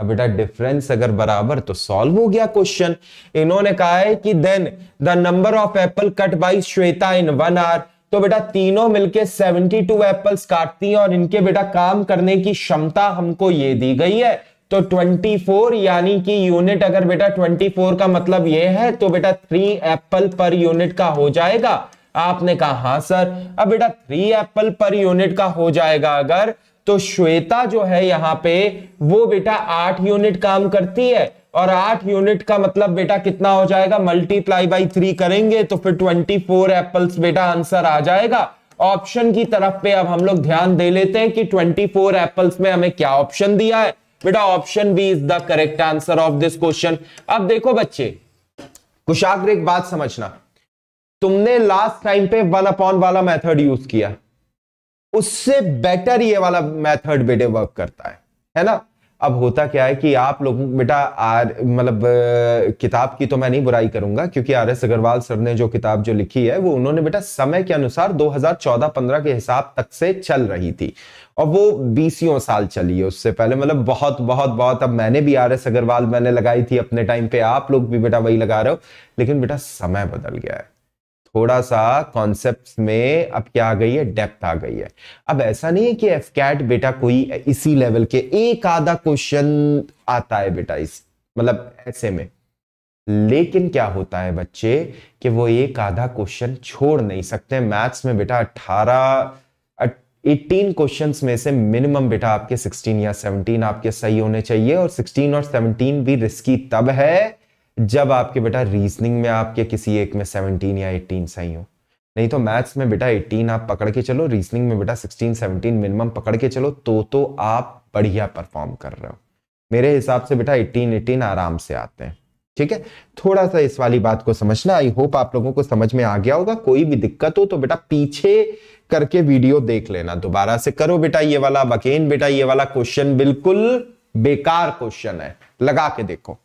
Speaker 1: अब बेटा डिफरेंस अगर बराबर तो सॉल्व हो गया क्वेश्चन इन्होंने कहा है कि then the number of apple cut by Shweta in one hour तो बेटा तीनों मिलके 72 एप्पल्स काटती हैं और इनके बेटा काम करने की क्षमता हमको ये दी गई है तो 24 यानी कि यूनिट अगर बेटा 24 का मतलब ये है तो बेटा थ्री एप्पल पर यूनिट का हो जाएगा आपने कहा हाँ सर अब बेटा थ्री एप्पल पर यूनिट का हो जाएगा अगर तो श्वेता जो है यहां पे वो बेटा आठ यूनिट काम करती है और आठ यूनिट का मतलब बेटा कितना हो जाएगा मल्टीप्लाई बाई थ्री करेंगे तो फिर ट्वेंटी फोर एप्पल्स बेटा आंसर आ जाएगा ऑप्शन की तरफ पे अब हम लोग ध्यान दे लेते हैं कि ट्वेंटी फोर एप्पल्स में हमें क्या ऑप्शन दिया है बेटा option B is the correct answer of this question अब देखो बच्चे कुशाग्र एक बात समझना तुमने लास्ट टाइम पे वन अपॉन वाला मेथड यूज किया उससे बेटर ये वाला मेथड बेटे वर्क करता है है ना अब होता क्या है कि आप लोग बेटा आर मतलब किताब की तो मैं नहीं बुराई करूंगा क्योंकि आर एस अग्रवाल सर ने जो किताब जो लिखी है वो उन्होंने बेटा समय के अनुसार 2014-15 के हिसाब तक से चल रही थी और वो बीसियों साल चली है उससे पहले मतलब बहुत बहुत बहुत अब मैंने भी आर एस अग्रवाल मैंने लगाई थी अपने टाइम पे आप लोग भी बेटा वही लगा रहे हो लेकिन बेटा समय बदल गया है थोड़ा सा कॉन्सेप्ट में अब क्या आ गई है डेप्थ आ गई है अब ऐसा नहीं है कि एफ कैट बेटा कोई इसी लेवल के एक आधा क्वेश्चन आता है बेटा इस मतलब ऐसे में लेकिन क्या होता है बच्चे कि वो एक आधा क्वेश्चन छोड़ नहीं सकते मैथ्स में बेटा अट्ठारह एटीन क्वेश्चन में से मिनिमम बेटा आपके सिक्सटीन या सेवनटीन आपके सही होने चाहिए और सिक्सटीन और सेवनटीन भी रिस्की तब है जब आपके बेटा रीजनिंग में आपके किसी एक में सेवनटीन या एटीन सही हो नहीं तो मैथ्स में बेटा एटीन आप पकड़ के चलो रीजनिंग में बेटा सिक्सटीन सेवनटीन मिनिमम पकड़ के चलो तो तो आप बढ़िया परफॉर्म कर रहे हो मेरे हिसाब से बेटा एटीन एटीन आराम से आते हैं ठीक है थोड़ा सा इस वाली बात को समझना आई होप आप लोगों को समझ में आ गया होगा कोई भी दिक्कत हो तो बेटा पीछे करके वीडियो देख लेना दोबारा से करो बेटा ये वाला बकेन बेटा ये वाला क्वेश्चन बिल्कुल बेकार क्वेश्चन है लगा के देखो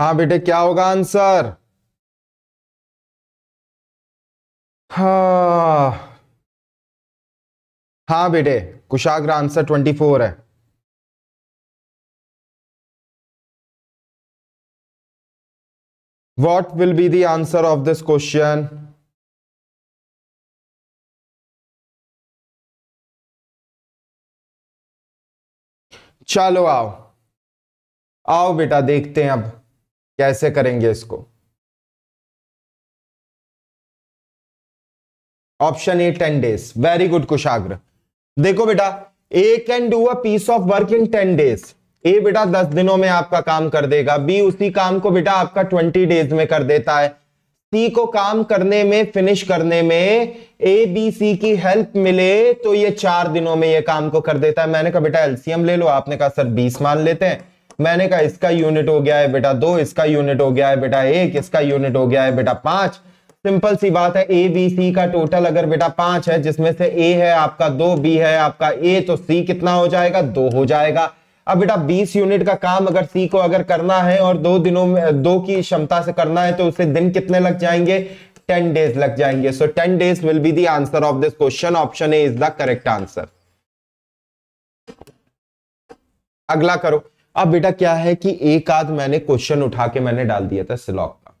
Speaker 2: हाँ बेटे क्या होगा आंसर हाँ हाँ बेटे कुशाग्र आंसर ट्वेंटी फोर है what will be the answer of this question चलो आओ आओ बेटा देखते हैं अब कैसे करेंगे इसको
Speaker 1: option A ten days very good Kushagra देखो बेटा A can do a piece of work in ten days A बेटा दस दिनों में आपका काम कर देगा बी उसी काम को बेटा आपका ट्वेंटी डेज में कर देता है सी को काम करने में फिनिश करने में ए बी सी की हेल्प मिले तो ये चार दिनों में ये काम को कर देता है मैंने कहा बेटा एलसीएम ले लो आपने कहा सर बीस मान लेते हैं मैंने कहा इसका यूनिट हो गया है बेटा दो इसका यूनिट हो गया है बेटा एक इसका यूनिट हो गया है बेटा पांच सिंपल सी बात है ए बी सी का टोटल अगर बेटा पांच है जिसमें से ए है आपका दो बी है आपका ए तो सी कितना हो जाएगा दो हो जाएगा अब बेटा बीस यूनिट का काम अगर सी को अगर करना है और दो दिनों में दो की क्षमता से करना है तो उसे दिन कितने लग जाएंगे टेन डेज लग जाएंगे so ten days will be the answer of this question option A is the correct answer अगला करो अब बेटा क्या है कि एक आध मैंने क्वेश्चन उठा के मैंने डाल दिया था सिलॉक का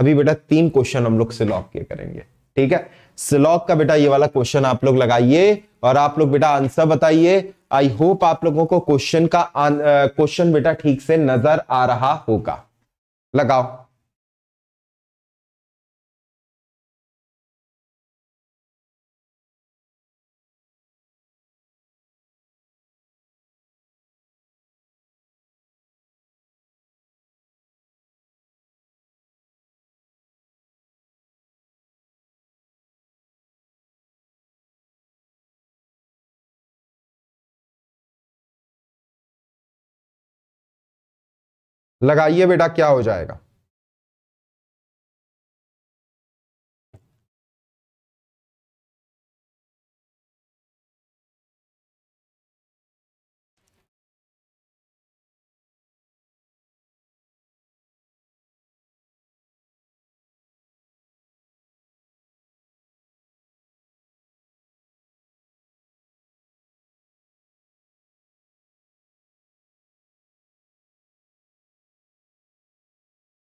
Speaker 1: अभी बेटा तीन क्वेश्चन हम लोग सिलॉक के करेंगे ठीक है सिलॉक का बेटा ये वाला क्वेश्चन आप लोग लगाइए और आप लोग बेटा आंसर बताइए आई होप आप लोगों को क्वेश्चन का क्वेश्चन uh, बेटा ठीक से नजर आ रहा होगा लगाओ
Speaker 2: लगाइए बेटा क्या हो जाएगा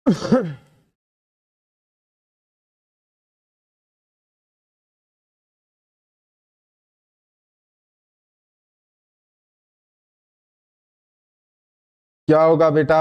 Speaker 2: क्या होगा बेटा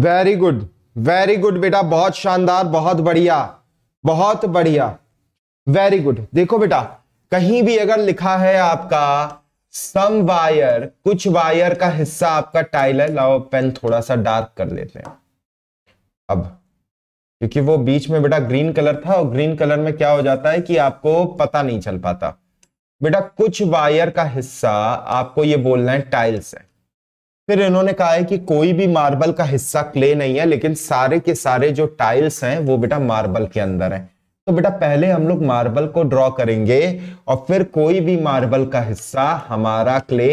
Speaker 1: वेरी गुड वेरी गुड बेटा बहुत शानदार बहुत बढ़िया बहुत बढ़िया वेरी गुड देखो बेटा कहीं भी अगर लिखा है आपका सम वायर कुछ वायर का हिस्सा आपका टाइल है लाओ पेन थोड़ा सा डार्क कर लेते हैं अब क्योंकि वो बीच में बेटा ग्रीन कलर था और ग्रीन कलर में क्या हो जाता है कि आपको पता नहीं चल पाता बेटा कुछ वायर का हिस्सा आपको ये बोलना है टाइल्स है फिर इन्होंने कहा है कि कोई भी मार्बल का हिस्सा क्ले नहीं है लेकिन सारे के सारे जो टाइल्स हैं वो बेटा मार्बल के अंदर है तो बेटा पहले हम लोग मार्बल को ड्रॉ करेंगे और फिर कोई भी मार्बल का हिस्सा हमारा क्ले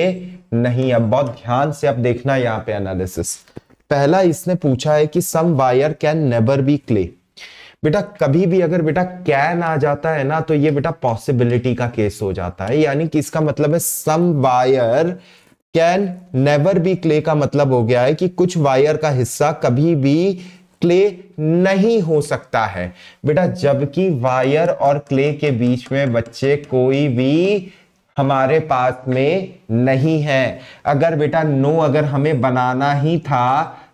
Speaker 1: नहीं है बहुत ध्यान से आप देखना यहाँ पे एनालिसिस पहला इसने पूछा है कि some wire can never be clay बेटा कभी भी अगर बेटा कैन आ जाता है ना तो ये बेटा पॉसिबिलिटी का केस हो जाता है यानी कि इसका मतलब है some wire can never be clay का मतलब हो गया है कि कुछ वायर का हिस्सा कभी भी क्ले नहीं हो सकता है बेटा जबकि वायर और क्ले के बीच में बच्चे कोई भी हमारे पास में नहीं है अगर बेटा नो अगर हमें बनाना ही था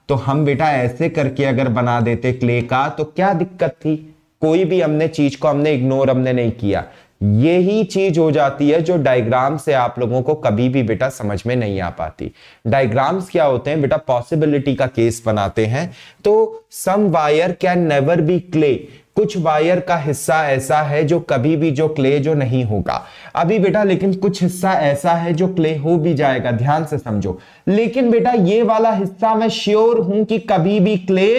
Speaker 1: तो हम बेटा ऐसे करके अगर बना देते क्ले का तो क्या दिक्कत थी कोई भी हमने चीज को हमने इग्नोर हमने नहीं किया यही चीज हो जाती है जो डायग्राम से आप लोगों को कभी भी बेटा समझ में नहीं आ पाती डायग्राम्स क्या होते हैं बेटा पॉसिबिलिटी का केस बनाते हैं तो some wire can never be clay कुछ वायर का हिस्सा ऐसा है जो कभी भी जो क्ले जो नहीं होगा अभी बेटा लेकिन कुछ हिस्सा ऐसा है जो क्ले हो भी जाएगा ध्यान से समझो लेकिन बेटा ये वाला हिस्सा मैं श्योर हूं कि कभी भी क्ले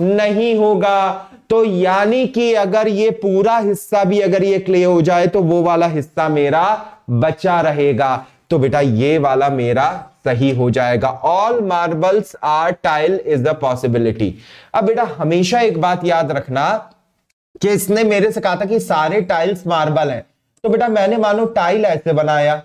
Speaker 1: नहीं होगा तो यानी कि अगर ये पूरा हिस्सा भी अगर ये क्ले हो जाए तो वो वाला हिस्सा मेरा बचा रहेगा तो बेटा ये वाला मेरा सही हो जाएगा all marbles are tile is the possibility अब बेटा हमेशा एक बात याद रखना कि इसने मेरे से कहा था कि सारे टाइल्स मार्बल हैं तो बेटा मैंने मानो टाइल ऐसे बनाया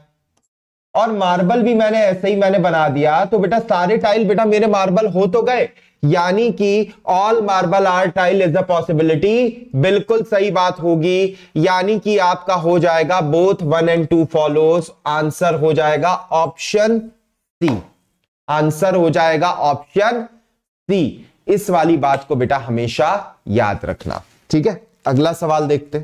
Speaker 1: और मार्बल भी मैंने ऐसे ही मैंने बना दिया तो बेटा सारे टाइल बेटा मेरे मार्बल हो तो गए यानी कि all marble are tile is a possibility बिल्कुल सही बात होगी यानी कि आपका हो जाएगा both one and two follows answer हो जाएगा ऑप्शन सी आंसर हो जाएगा ऑप्शन सी इस वाली बात को बेटा हमेशा याद रखना ठीक है अगला सवाल देखते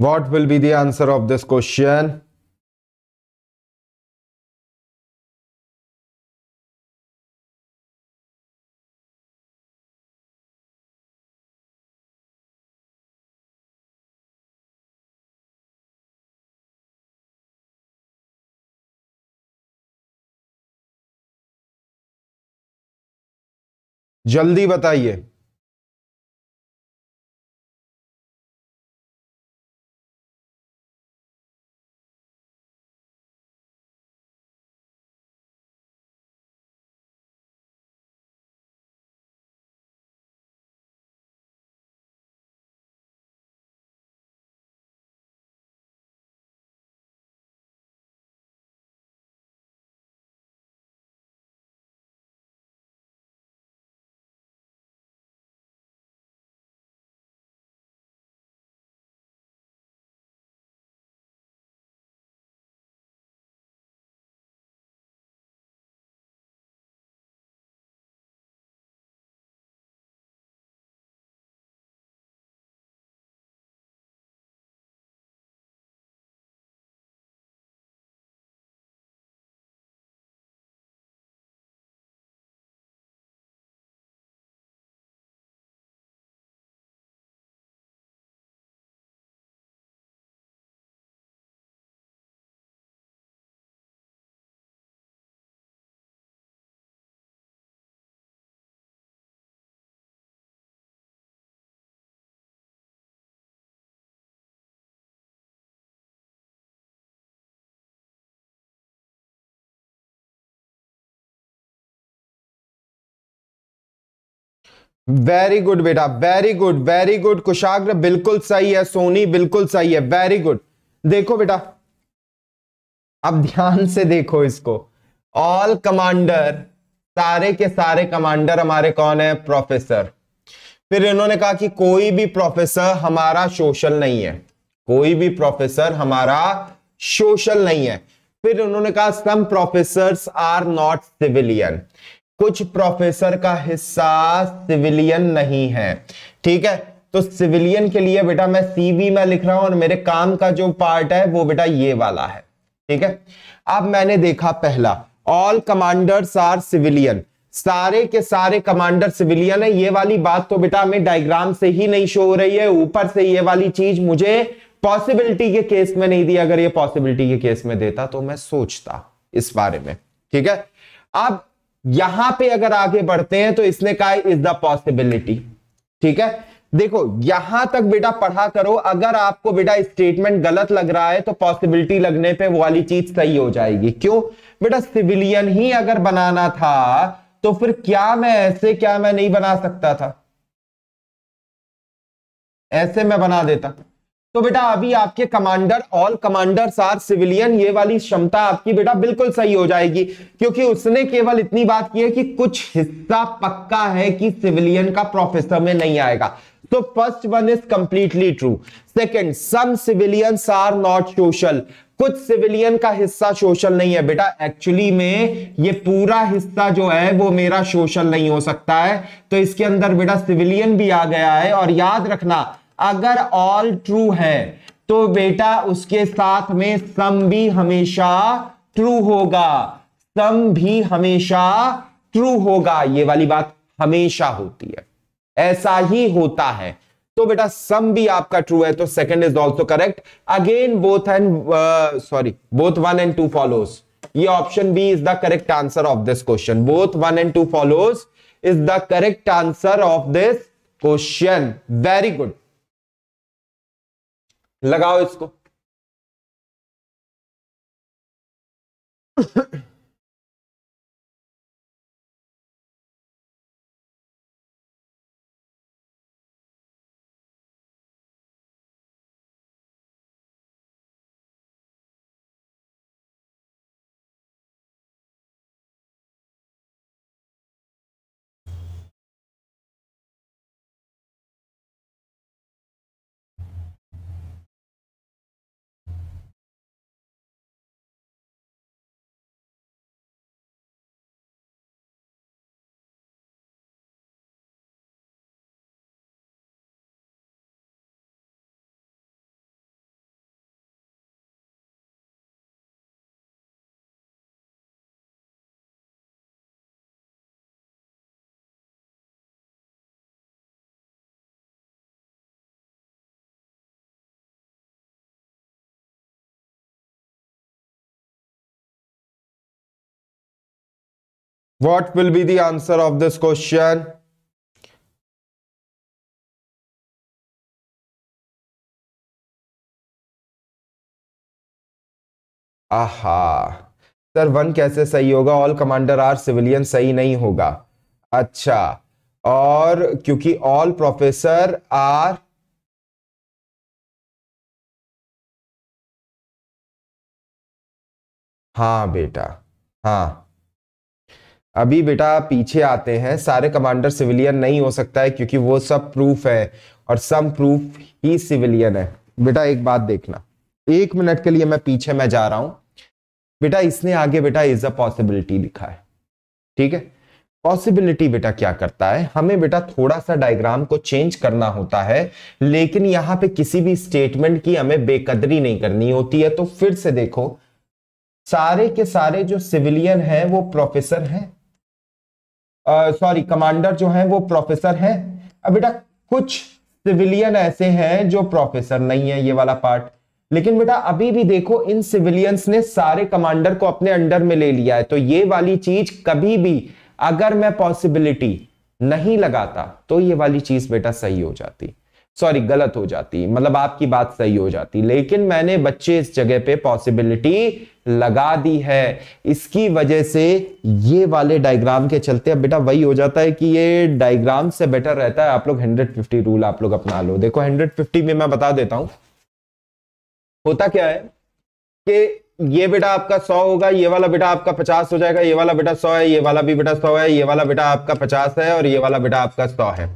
Speaker 2: What will be the answer of this question? जल्दी बताइए वेरी
Speaker 1: गुड बेटा very good very good Kushagra बिल्कुल सही है सोनी बिल्कुल सही है वेरी गुड देखो बेटा अब ध्यान से देखो इसको ऑल कमांडर सारे के सारे कमांडर हमारे कौन है प्रोफेसर फिर इन्होंने कहा कि कोई भी प्रोफेसर हमारा सोशल नहीं है कोई भी प्रोफेसर हमारा सोशल नहीं है फिर उन्होंने कहा some professor are not civilian कुछ प्रोफेसर का हिस्सा सिविलियन नहीं है ठीक है तो सिविलियन के लिए बेटा मैं सीवी में लिख रहा हूं और मेरे काम का जो पार्ट है वो बेटा ये वाला है ठीक है अब मैंने देखा पहला ऑल कमांडर्स आर सिविलियन सारे के सारे कमांडर सिविलियन है ये वाली बात तो बेटा हमें डायग्राम से ही नहीं शो हो रही है ऊपर से ये वाली चीज मुझे पॉसिबिलिटी के केस में नहीं दी अगर ये पॉसिबिलिटी के केस में देता तो मैं सोचता इस बारे में ठीक है अब यहां पे अगर आगे बढ़ते हैं तो इसने कहा इज द पॉसिबिलिटी ठीक है देखो यहां तक बेटा पढ़ा करो अगर आपको बेटा स्टेटमेंट गलत लग रहा है तो पॉसिबिलिटी लगने पे वो वाली चीज सही हो जाएगी क्यों बेटा सिविलियन ही अगर बनाना था तो फिर क्या मैं ऐसे क्या मैं नहीं बना सकता था ऐसे मैं बना देता तो बेटा अभी आपके commander all commander are civilian ये वाली क्षमता आपकी बेटा बिल्कुल सही हो जाएगी क्योंकि उसने केवल इतनी बात की है कि कुछ हिस्सा पक्का है कि सिविलियन का प्रोफेसर में नहीं आएगा तो first one is completely true second some civilians are not social कुछ सिविलियन का हिस्सा सोशल नहीं है बेटा एक्चुअली में ये पूरा हिस्सा जो है वो मेरा सोशल नहीं हो सकता है तो इसके अंदर बेटा सिविलियन भी आ गया है और याद रखना अगर ऑल ट्रू है तो बेटा उसके साथ में सम भी हमेशा ट्रू होगा सम भी हमेशा ट्रू होगा ये वाली बात हमेशा होती है ऐसा ही होता है तो बेटा सम भी आपका ट्रू है तो second is also correct again both and sorry both one and two follows ये option B is the correct answer of this question both one and two follows is the correct answer of this question very good लगाओ इसको
Speaker 2: What will be the answer of this question
Speaker 1: आहा sir one कैसे सही होगा all commander are civilian सही नहीं होगा अच्छा और क्योंकि ऑल प्रोफेसर आर हाँ बेटा हाँ अभी बेटा पीछे आते हैं सारे कमांडर सिविलियन नहीं हो सकता है क्योंकि वो सब प्रूफ है और सम प्रूफ ही सिविलियन है बेटा एक बात देखना एक मिनट के लिए मैं पीछे मैं जा रहा हूं बेटा इसने आगे बेटा इज अ पॉसिबिलिटी लिखा है ठीक है पॉसिबिलिटी बेटा क्या करता है हमें बेटा थोड़ा सा डायग्राम को चेंज करना होता है लेकिन यहां पे किसी भी स्टेटमेंट की हमें बेकदरी नहीं करनी होती है तो फिर से देखो सारे के सारे जो सिविलियन हैं वो प्रोफेसर हैं सॉरी कमांडर जो है वो प्रोफेसर है अब बेटा कुछ सिविलियन ऐसे हैं जो प्रोफेसर नहीं है ये वाला पार्ट लेकिन बेटा अभी भी देखो इन सिविलियंस ने सारे कमांडर को अपने अंडर में ले लिया है तो ये वाली चीज कभी भी अगर मैं पॉसिबिलिटी नहीं लगाता तो ये वाली चीज बेटा सही हो जाती सॉरी गलत हो जाती मतलब आपकी बात सही हो जाती लेकिन मैंने बच्चे इस जगह पे पॉसिबिलिटी लगा दी है इसकी वजह से ये वाले डायग्राम के चलते अब बेटा वही हो जाता है कि ये डायग्राम से बेटर रहता है आप लोग 150 रूल आप लोग अपना लो देखो 150 में मैं बता देता हूं होता क्या है कि ये बेटा आपका सौ होगा ये वाला बेटा आपका पचास हो जाएगा ये वाला बेटा सौ है ये वाला भी बेटा सौ है ये वाला बेटा आपका पचास है और ये वाला बेटा आपका सौ है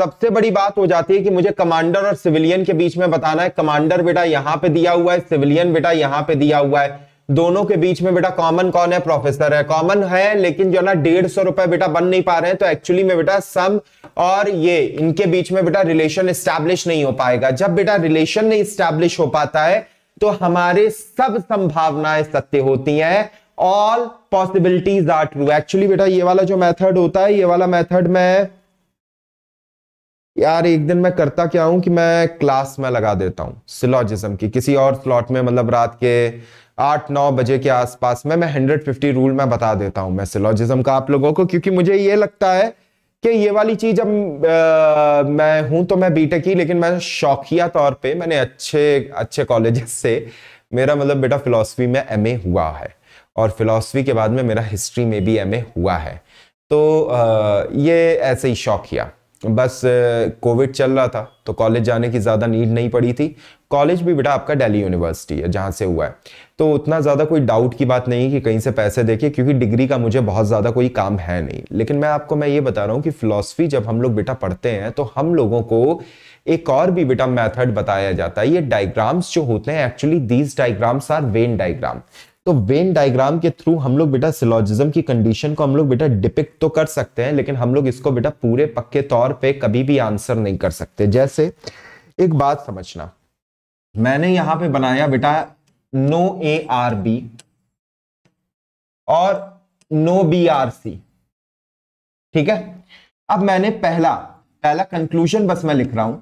Speaker 1: सबसे बड़ी बात हो जाती है कि मुझे कमांडर और सिविलियन के बीच में बताना है कमांडर बेटा यहाँ पे दिया हुआ है सिविलियन बेटा यहाँ पे दिया हुआ है दोनों के बीच में बेटा कॉमन कौन है प्रोफेसर है कॉमन है लेकिन जो ना डेढ़ सौ रुपए बेटा बन नहीं पा रहे हैं तो एक्चुअली में बेटा सम और ये इनके बीच में बेटा रिलेशन स्टैब्लिश नहीं हो पाएगा जब बेटा रिलेशन नहीं स्टैब्लिश हो पाता है तो हमारे सब संभावनाएं सत्य होती हैं all possibilities are true actually बेटा ये वाला जो मैथड होता है ये वाला मैथड में यार एक दिन मैं करता क्या हूं कि मैं क्लास में लगा देता हूं सिलोजिज्म की किसी और स्लॉट में मतलब रात के आठ नौ बजे के आसपास में मैं हंड्रेड फिफ्टी रूल में बता देता हूं मैं सिलोजिज्म का आप लोगों को क्योंकि मुझे ये लगता है कि ये वाली चीज अब मैं हूं तो मैं बीटेक ही लेकिन मैं शौकिया तौर पे मैंने अच्छे अच्छे कॉलेजेस से मेरा मतलब बेटा फिलोसफी में एमए हुआ है और फिलोसफी के बाद में मेरा हिस्ट्री में भी एमए हुआ है तो आ, ये ऐसे ही शौकिया बस कोविड चल रहा था तो कॉलेज जाने की ज़्यादा नीड नहीं पड़ी थी कॉलेज भी बेटा आपका दिल्ली यूनिवर्सिटी है जहाँ से हुआ है तो उतना ज़्यादा कोई डाउट की बात नहीं कि कहीं से पैसे देके क्योंकि डिग्री का मुझे बहुत ज़्यादा कोई काम है नहीं लेकिन मैं आपको मैं ये बता रहा हूँ कि फ़िलासफ़ी जब हम लोग बेटा पढ़ते हैं तो हम लोगों को एक और भी बेटा मेथड बताया जाता है ये डायग्राम्स जो होते हैं actually these diagrams are Venn diagram तो वेन डायग्राम के थ्रू हम लोग बेटा सिलोजिज्म की कंडीशन को हम लोग बेटा डिपिक्ट तो कर सकते हैं लेकिन हम लोग इसको बेटा पूरे पक्के तौर पे कभी भी आंसर नहीं कर सकते जैसे एक बात समझना मैंने यहां पे बनाया बेटा नो ए आर बी और नो बी आर सी ठीक है अब मैंने पहला पहला कंक्लूजन बस मैं लिख रहा हूं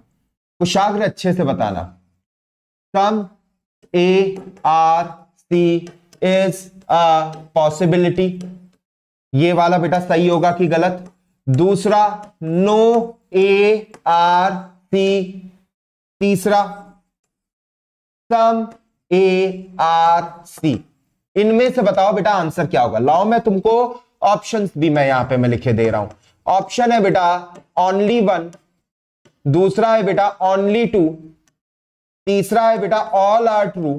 Speaker 1: कुशाग्र अच्छे से बताना some A are C is a possibility ये वाला बेटा सही होगा कि गलत दूसरा नो ए आर सी तीसरा सम ए आर सी इनमें से बताओ बेटा आंसर क्या होगा लाओ मैं तुमको ऑप्शंस भी मैं यहां पे मैं लिखे दे रहा हूं ऑप्शन है बेटा ओनली वन दूसरा है बेटा ओनली टू तीसरा है बेटा ऑल आर ट्रू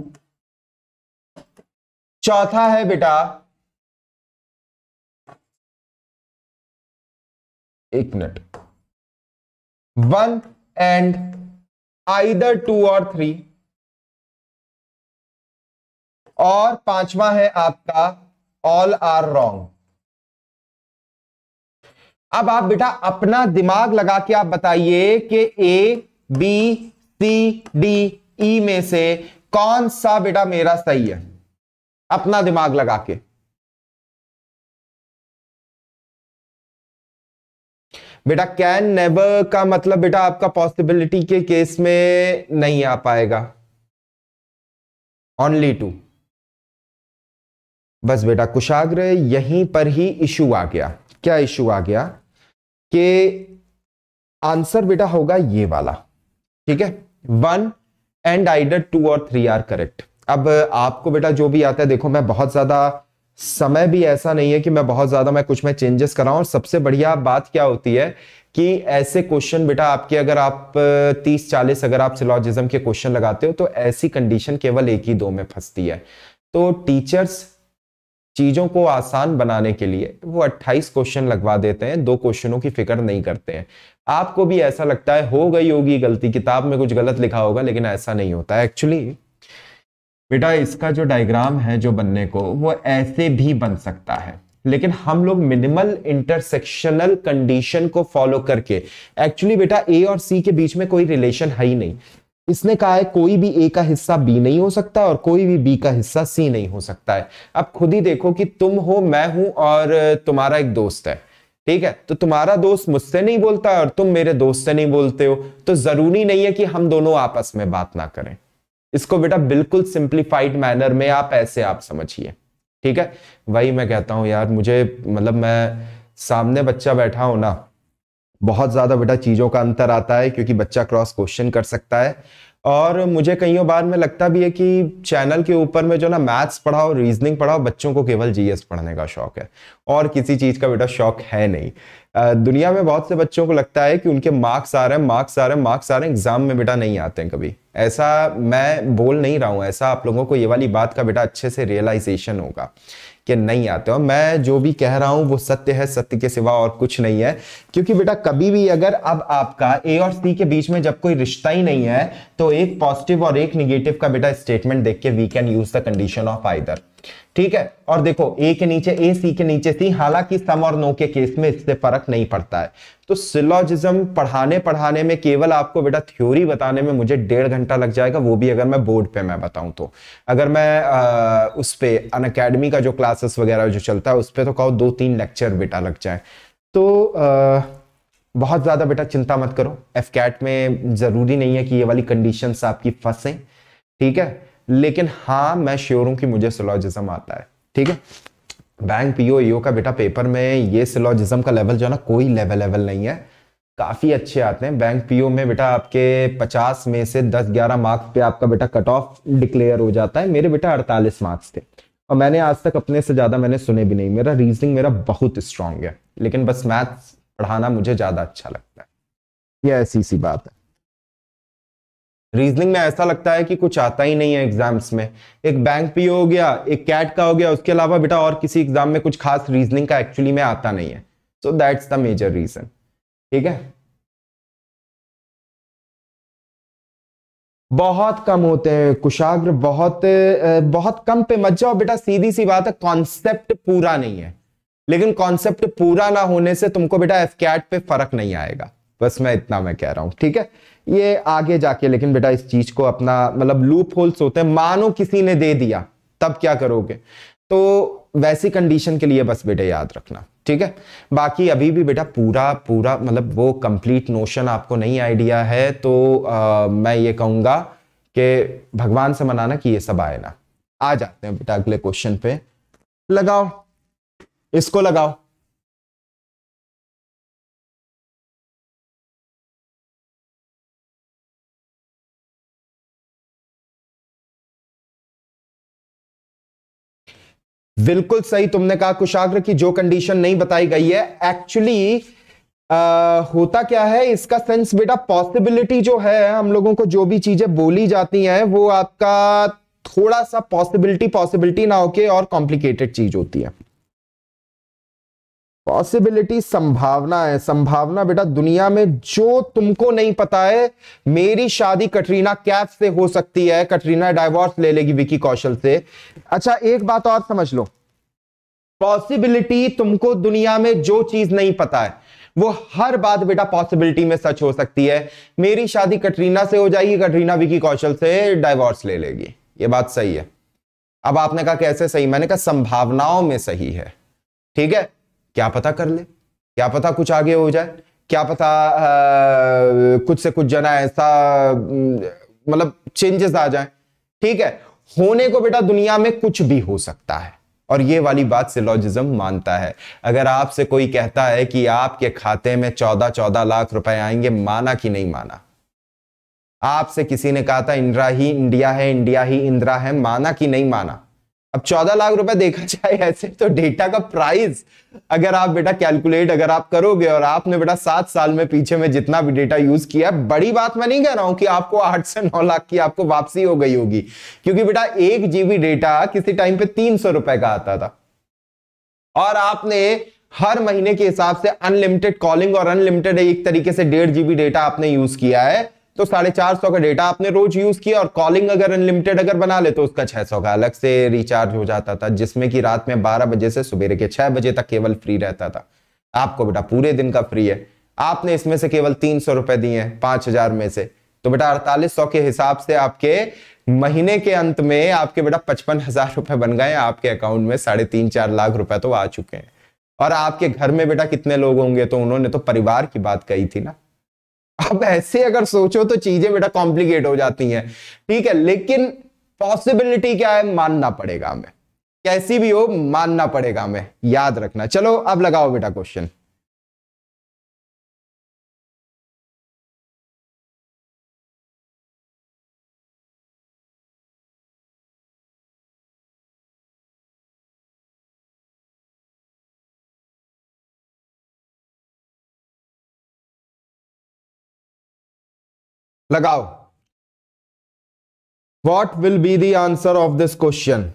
Speaker 1: चौथा है बेटा एक minute one and either two और थ्री और पांचवा है आपका ऑल आर रॉन्ग अब आप बेटा अपना दिमाग लगा के आप बताइए कि A B C D E में से कौन सा बेटा मेरा सही है अपना दिमाग लगा के बेटा कैन नेवर का मतलब बेटा आपका पॉसिबिलिटी के केस में नहीं आ पाएगा ओनली टू बस बेटा कुशाग्र यहीं पर ही इशू आ गया क्या इशू आ गया कि आंसर बेटा होगा ये वाला ठीक है वन एंड आइडर टू और थ्री आर करेक्ट अब आपको बेटा जो भी आता है देखो मैं बहुत ज़्यादा समय भी ऐसा नहीं है कि मैं बहुत ज़्यादा मैं कुछ मैं चेंजेस कराऊं और सबसे बढ़िया बात क्या होती है कि ऐसे क्वेश्चन बेटा आपके अगर आप 30-40 अगर आप सिलोजिज्म के क्वेश्चन लगाते हो तो ऐसी कंडीशन केवल एक ही दो में फंसती है तो टीचर्स चीज़ों को आसान बनाने के लिए वो 28 क्वेश्चन लगवा देते हैं दो क्वेश्चनों की फिक्र नहीं करते हैं आपको भी ऐसा लगता है हो गई होगी गलती किताब में कुछ गलत लिखा होगा लेकिन ऐसा नहीं होता है एक्चुअली बेटा इसका जो डायग्राम है जो बनने को वो ऐसे भी बन सकता है लेकिन हम लोग मिनिमल इंटरसेक्शनल कंडीशन को फॉलो करके एक्चुअली बेटा ए और सी के बीच में कोई रिलेशन है ही नहीं इसने कहा है कोई भी ए का हिस्सा बी नहीं हो सकता और कोई भी बी का हिस्सा सी नहीं हो सकता है अब खुद ही देखो कि तुम हो मैं हूं और तुम्हारा एक दोस्त है ठीक है तो तुम्हारा दोस्त मुझसे नहीं बोलता और तुम मेरे दोस्त से नहीं बोलते हो तो जरूरी नहीं है कि हम दोनों आपस में बात ना करें इसको बेटा बिल्कुल सिंप्लीफाइड मैनर में आप ऐसे आप समझिए ठीक है वही मैं कहता हूं यार मुझे मतलब मैं सामने बच्चा बैठा हो ना बहुत ज़्यादा बेटा चीज़ों का अंतर आता है क्योंकि बच्चा क्रॉस क्वेश्चन कर सकता है और मुझे कईयों बार में लगता भी है कि चैनल के ऊपर में जो ना मैथ्स पढ़ाओ रीजनिंग पढ़ाओ बच्चों को केवल जीएस पढ़ने का शौक है और किसी चीज़ का बेटा शौक है नहीं दुनिया में बहुत से बच्चों को लगता है कि उनके मार्क्स आ रहे हैं मार्क्स आ रहे हैं मार्क्स आ रहे हैं एग्जाम में बेटा नहीं आते हैं कभी ऐसा मैं बोल नहीं रहा हूँ ऐसा आप लोगों को ये वाली बात का बेटा अच्छे से रियलाइजेशन होगा कि नहीं आते हो मैं जो भी कह रहा हूँ वो सत्य है सत्य के सिवा और कुछ नहीं है क्योंकि बेटा कभी भी अगर अब आपका ए और सी के बीच में जब कोई रिश्ता ही नहीं है तो एक पॉजिटिव और एक निगेटिव का बेटा स्टेटमेंट देख के we can use the condition of either ठीक है और देखो ए के नीचे ए सी के नीचे सी हालांकि सम और नो के केस में इससे फर्क नहीं पड़ता है तो सिलोजिज्म पढ़ाने पढ़ाने में केवल आपको बेटा थ्योरी बताने में मुझे डेढ़ घंटा लग जाएगा वो भी अगर मैं बोर्ड पे मैं बताऊं तो अगर मैं आ, उस पर अन अकेडमी का जो क्लासेस वगैरह जो चलता है उस पर तो कहो दो तीन लेक्चर बेटा लग जाए तो आ, बहुत ज़्यादा बेटा चिंता मत करो एफ में ज़रूरी नहीं है कि ये वाली कंडीशन आपकी फंसें ठीक है लेकिन हाँ मैं श्योर हूं कि मुझे सिलोजिज्म आता है ठीक है बैंक पीओ ईओ का बेटा पेपर में ये सिलोजिज्म का लेवल जो है ना कोई लेवल लेवल नहीं है काफ़ी अच्छे आते हैं बैंक पीओ में बेटा आपके 50 में से 10-11 मार्क्स पे आपका बेटा कट ऑफ डिक्लेयर हो जाता है मेरे बेटा 48 मार्क्स थे और मैंने आज तक अपने से ज़्यादा मैंने सुने भी नहीं मेरा रीजनिंग मेरा बहुत स्ट्रांग है लेकिन बस मैथ्स पढ़ाना मुझे ज़्यादा अच्छा लगता है यह ऐसी सी बात है रीजनिंग में ऐसा लगता है कि कुछ आता ही नहीं है एग्जाम्स में एक बैंक पी हो गया एक कैट का हो गया उसके अलावा बेटा और किसी एग्जाम में कुछ खास रीजनिंग का एक्चुअली में आता नहीं है so that's the major reason ठीक है बहुत कम होते हैं कुशाग्र बहुत बहुत कम पे मत जाओ बेटा सीधी सी बात है कॉन्सेप्ट पूरा नहीं है लेकिन कॉन्सेप्ट पूरा ना होने से तुमको बेटा एफ कैट पे फर्क नहीं आएगा बस मैं इतना मैं कह रहा हूं ठीक है ये आगे जाके लेकिन बेटा इस चीज को अपना मतलब लूप होल्स होते हैं मानो किसी ने दे दिया तब क्या करोगे तो वैसी कंडीशन के लिए बस बेटा याद रखना ठीक है बाकी अभी भी बेटा पूरा पूरा मतलब वो कंप्लीट नोशन आपको नहीं आइडिया है तो आ, मैं ये कहूंगा कि भगवान से मनाना कि ये सब आए ना आ जाते हैं बेटा अगले क्वेश्चन पे लगाओ इसको लगाओ बिल्कुल सही तुमने कहा कुशाग्र की जो कंडीशन नहीं बताई गई है एक्चुअली होता क्या है इसका सेंस बेटा पॉसिबिलिटी जो है हम लोगों को जो भी चीजें बोली जाती हैं वो आपका थोड़ा सा पॉसिबिलिटी पॉसिबिलिटी ना होके और कॉम्प्लिकेटेड चीज होती है पॉसिबिलिटी संभावना है संभावना बेटा दुनिया में जो तुमको नहीं पता है मेरी शादी कटरीना कैफ से हो सकती है कटरीना डाइवोर्स ले लेगी विकी कौशल से अच्छा एक बात और समझ लो पॉसिबिलिटी तुमको दुनिया में जो चीज नहीं पता है वो हर बात बेटा पॉसिबिलिटी में सच हो सकती है मेरी शादी कटरीना से हो जाएगी कटरीना विकी कौशल से डाइवोर्स ले लेगी ये बात सही है अब आपने कहा कैसे सही मैंने कहा संभावनाओं में सही है ठीक है क्या पता कर ले क्या पता कुछ आगे हो जाए क्या पता आ, कुछ से कुछ जना ऐसा मतलब चेंजेस आ जाए ठीक है होने को बेटा दुनिया में कुछ भी हो सकता है और ये वाली बात सिलोजिज्म मानता है अगर आपसे कोई कहता है कि आपके खाते में चौदह चौदह लाख रुपए आएंगे माना कि नहीं माना आपसे किसी ने कहा था इंदिरा ही इंडिया है इंडिया ही इंदिरा है माना कि नहीं माना अब चौदह लाख रुपए देखा जाए ऐसे तो डेटा का प्राइस अगर आप बेटा कैलकुलेट अगर आप करोगे और आपने बेटा सात साल में पीछे में जितना भी डेटा यूज किया बड़ी बात मैं नहीं कह रहा हूं कि आपको आठ से नौ लाख की आपको वापसी हो गई होगी क्योंकि बेटा एक जीबी डेटा किसी टाइम पे तीन सौ रुपए का आता था और आपने हर महीने के हिसाब से अनलिमिटेड कॉलिंग और अनलिमिटेड एक तरीके से डेढ़ जीबी डेटा आपने यूज किया है तो साढ़े चार सौ का डेटा आपने रोज यूज किया और कॉलिंग अगर अनलिमिटेड अगर बना ले तो उसका छह सौ का अलग से रिचार्ज हो जाता था जिसमें कि रात में बारह बजे से सवेरे के छह बजे तक केवल फ्री रहता था आपको बेटा पूरे दिन का फ्री है आपने इसमें से केवल तीन सौ रुपए दिए हैं पांच हजार में से तो बेटा अड़तालीस सौ के हिसाब से आपके महीने के अंत में आपके बेटा पचपन हजार रुपए बन गए आपके अकाउंट में साढ़े तीन चार लाख रुपए तो आ चुके हैं और आपके घर में बेटा कितने लोग होंगे तो उन्होंने तो परिवार की बात कही थी ना अब ऐसे अगर सोचो तो चीजें बेटा कॉम्प्लिकेट हो जाती हैं ठीक है लेकिन पॉसिबिलिटी क्या है मानना पड़ेगा हमें कैसी भी हो मानना पड़ेगा हमें याद रखना चलो अब लगाओ बेटा क्वेश्चन
Speaker 2: लगाओ what will be the answer of this question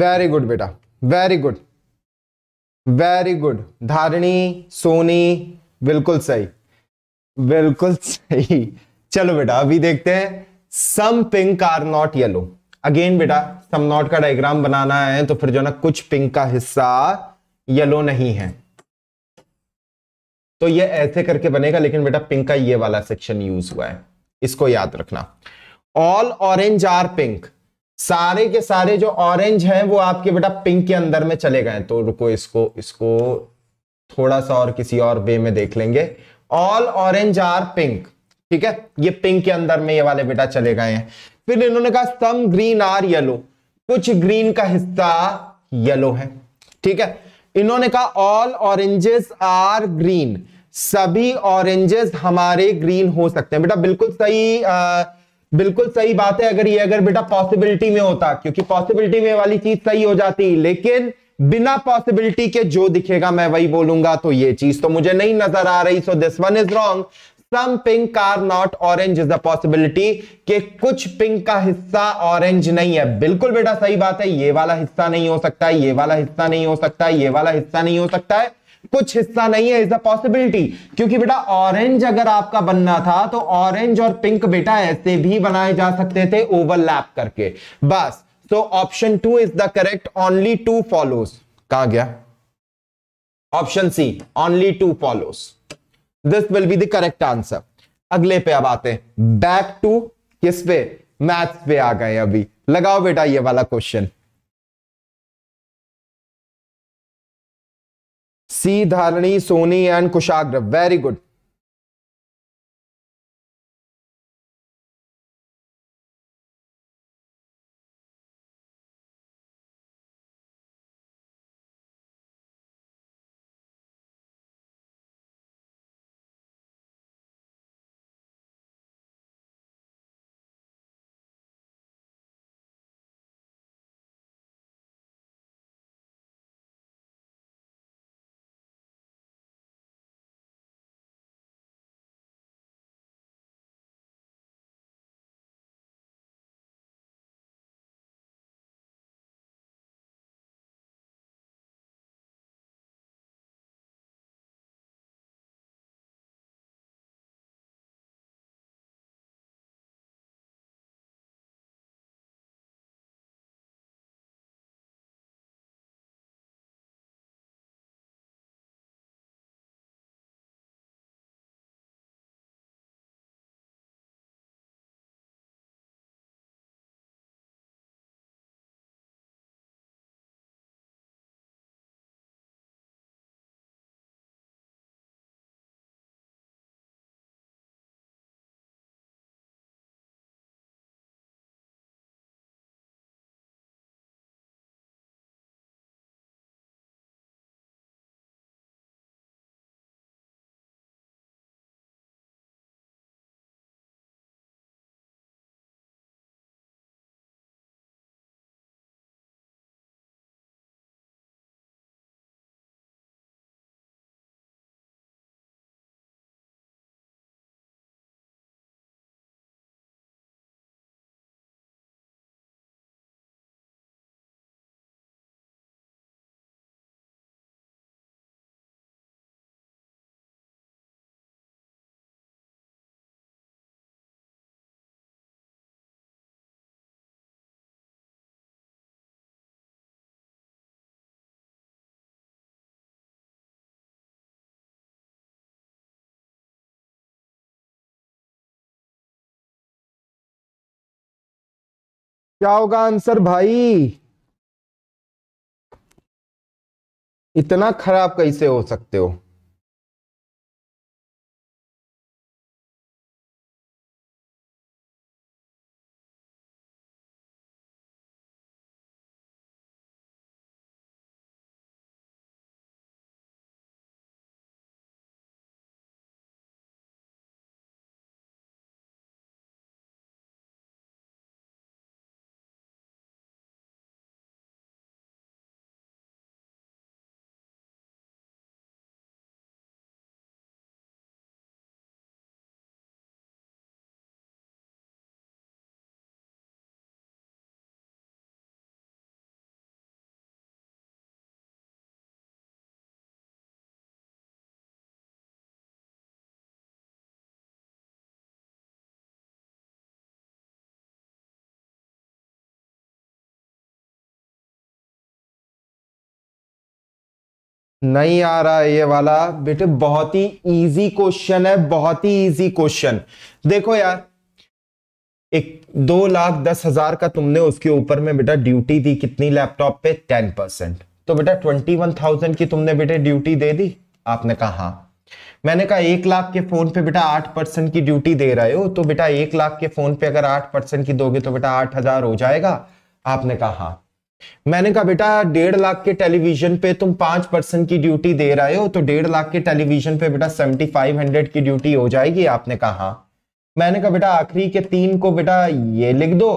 Speaker 1: very good बेटा very good very good Dharani Soni बिल्कुल सही बिल्कुल सही चलो बेटा अभी देखते हैं some pink are not yellow again बेटा सम नॉट का डायग्राम बनाना है तो फिर जो ना कुछ पिंक का हिस्सा येलो नहीं है तो ये ऐसे करके बनेगा लेकिन बेटा पिंक का ये वाला सेक्शन यूज हुआ है इसको याद रखना ऑल ऑरेंज आर पिंक सारे के सारे जो ऑरेंज हैं वो आपके बेटा पिंक के अंदर में चले गए तो रुको इसको इसको थोड़ा सा और किसी और वे में देख लेंगे ऑल ऑरेंज आर पिंक ठीक है ये पिंक के अंदर में ये वाले बेटा चले गए हैं फिर इन्होंने कहा सम ग्रीन आर येलो कुछ ग्रीन का हिस्सा येलो है ठीक है इन्होंने कहा ऑल ऑरेंजेस आर ग्रीन सभी ऑरेंजेस हमारे ग्रीन हो सकते हैं बेटा बिल्कुल सही आ, बिल्कुल सही बात है अगर ये अगर बेटा पॉसिबिलिटी में होता क्योंकि पॉसिबिलिटी में वाली चीज सही हो जाती लेकिन बिना पॉसिबिलिटी के जो दिखेगा मैं वही बोलूंगा तो ये चीज तो मुझे नहीं नजर आ रही so this one is wrong some pink are not orange is the possibility के कुछ पिंक का हिस्सा ऑरेंज नहीं है बिल्कुल बेटा सही बात है ये वाला हिस्सा नहीं हो सकता है ये वाला हिस्सा नहीं हो सकता ये वाला हिस्सा नहीं हो सकता है कुछ हिस्सा नहीं है इज अ पॉसिबिलिटी क्योंकि बेटा ऑरेंज अगर आपका बनना था तो ऑरेंज और पिंक बेटा ऐसे भी बनाए जा सकते थे ओवरलैप करके बस तो option two is the correct only two follows कहा गया option C only two follows this will be the correct answer अगले पे अब आते हैं बैक टू किस पे मैथ्स पे आ गए अभी लगाओ बेटा ये वाला question
Speaker 2: C Dharani Soni and Kushagra very good क्या होगा आंसर भाई इतना खराब कैसे हो सकते हो
Speaker 1: नहीं आ रहा है ये वाला बेटे बहुत ही इजी क्वेश्चन है बहुत ही इजी क्वेश्चन देखो यार एक दो लाख दस हजार का तुमने उसके ऊपर में बेटा ड्यूटी दी कितनी लैपटॉप पे टेन परसेंट तो बेटा ट्वेंटी वन थाउजेंड की तुमने बेटे ड्यूटी दे दी आपने कहा हाँ मैंने कहा एक लाख के फोन पे बेटा आठ परसेंट की ड्यूटी दे रहे हो तो बेटा एक लाख के फोन पे अगर आठ परसेंट की दोगे तो बेटा आठ हजार हो जाएगा आपने कहा हाँ मैंने कहा बेटा डेढ़ लाख के टेलीविजन पे तुम पांच परसेंट की ड्यूटी दे रहे हो तो डेढ़ लाख के टेलीविजन पे बेटा सेवेंटी फाइव हंड्रेड की ड्यूटी हो जाएगी आपने कहा हाँ मैंने कहा बेटा आखिरी के तीन को बेटा ये लिख दो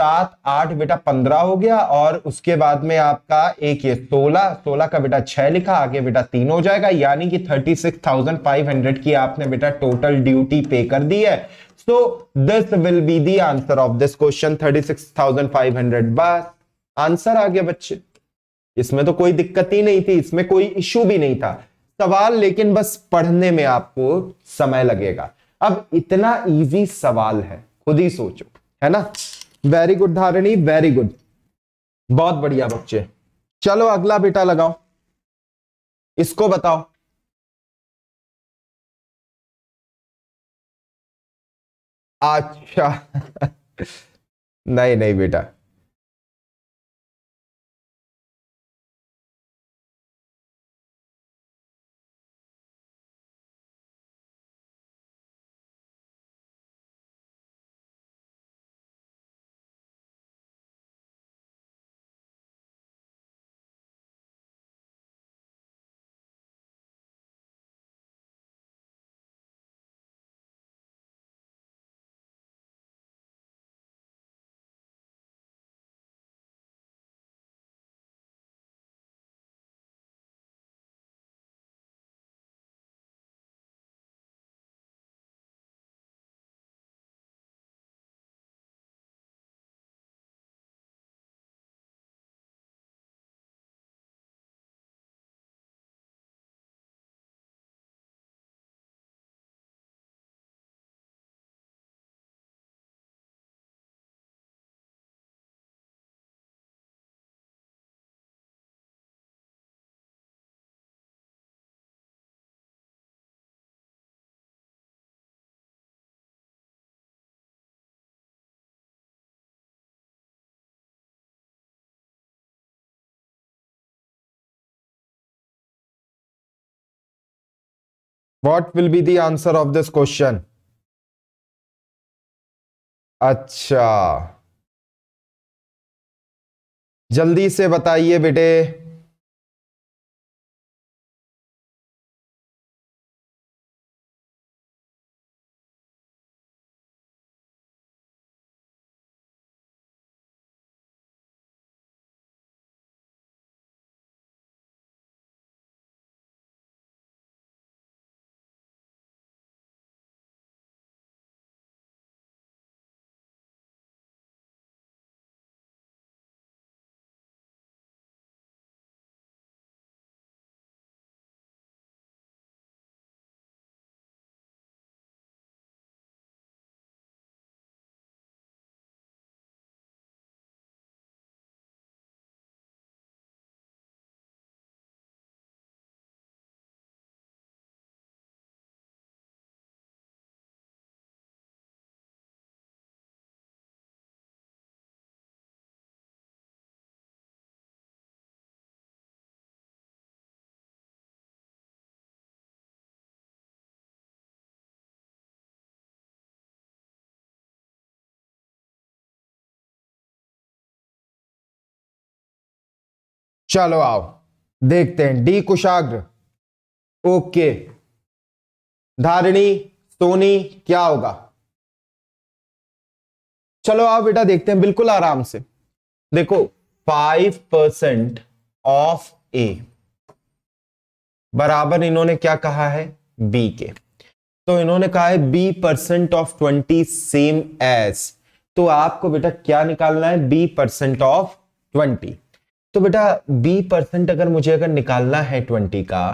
Speaker 1: सात आठ बेटा पंद्रह हो गया और उसके बाद में आपका एक ये सोलह सोलह का बेटा छह लिखा आगे बेटा तीन हो जाएगा यानी कि thirty six thousand five hundred की आपने बेटा टोटल ड्यूटी पे कर दी है so this will be the answer of this question thirty six thousand five hundred बस आंसर आ गया बच्चे इसमें तो कोई दिक्कत ही नहीं थी इसमें कोई इश्यू भी नहीं था सवाल लेकिन बस पढ़ने में आपको समय लगेगा अब इतना इजी सवाल है खुद ही सोचो है ना very good Dharani very good बहुत बढ़िया बच्चे चलो अगला बेटा लगाओ
Speaker 2: इसको बताओ अच्छा नहीं नहीं बेटा what will be the answer of this question अच्छा जल्दी से बताइए बेटे चलो आओ देखते हैं डी कुशाग्र ओके धारिणी सोनी क्या
Speaker 1: होगा चलो आओ बेटा देखते हैं बिल्कुल आराम से देखो फाइव परसेंट ऑफ ए बराबर इन्होंने क्या कहा है बी के तो इन्होंने कहा है B percent of twenty same S तो आपको बेटा क्या निकालना है बी परसेंट ऑफ ट्वेंटी तो बेटा बी परसेंट अगर मुझे अगर निकालना है ट्वेंटी का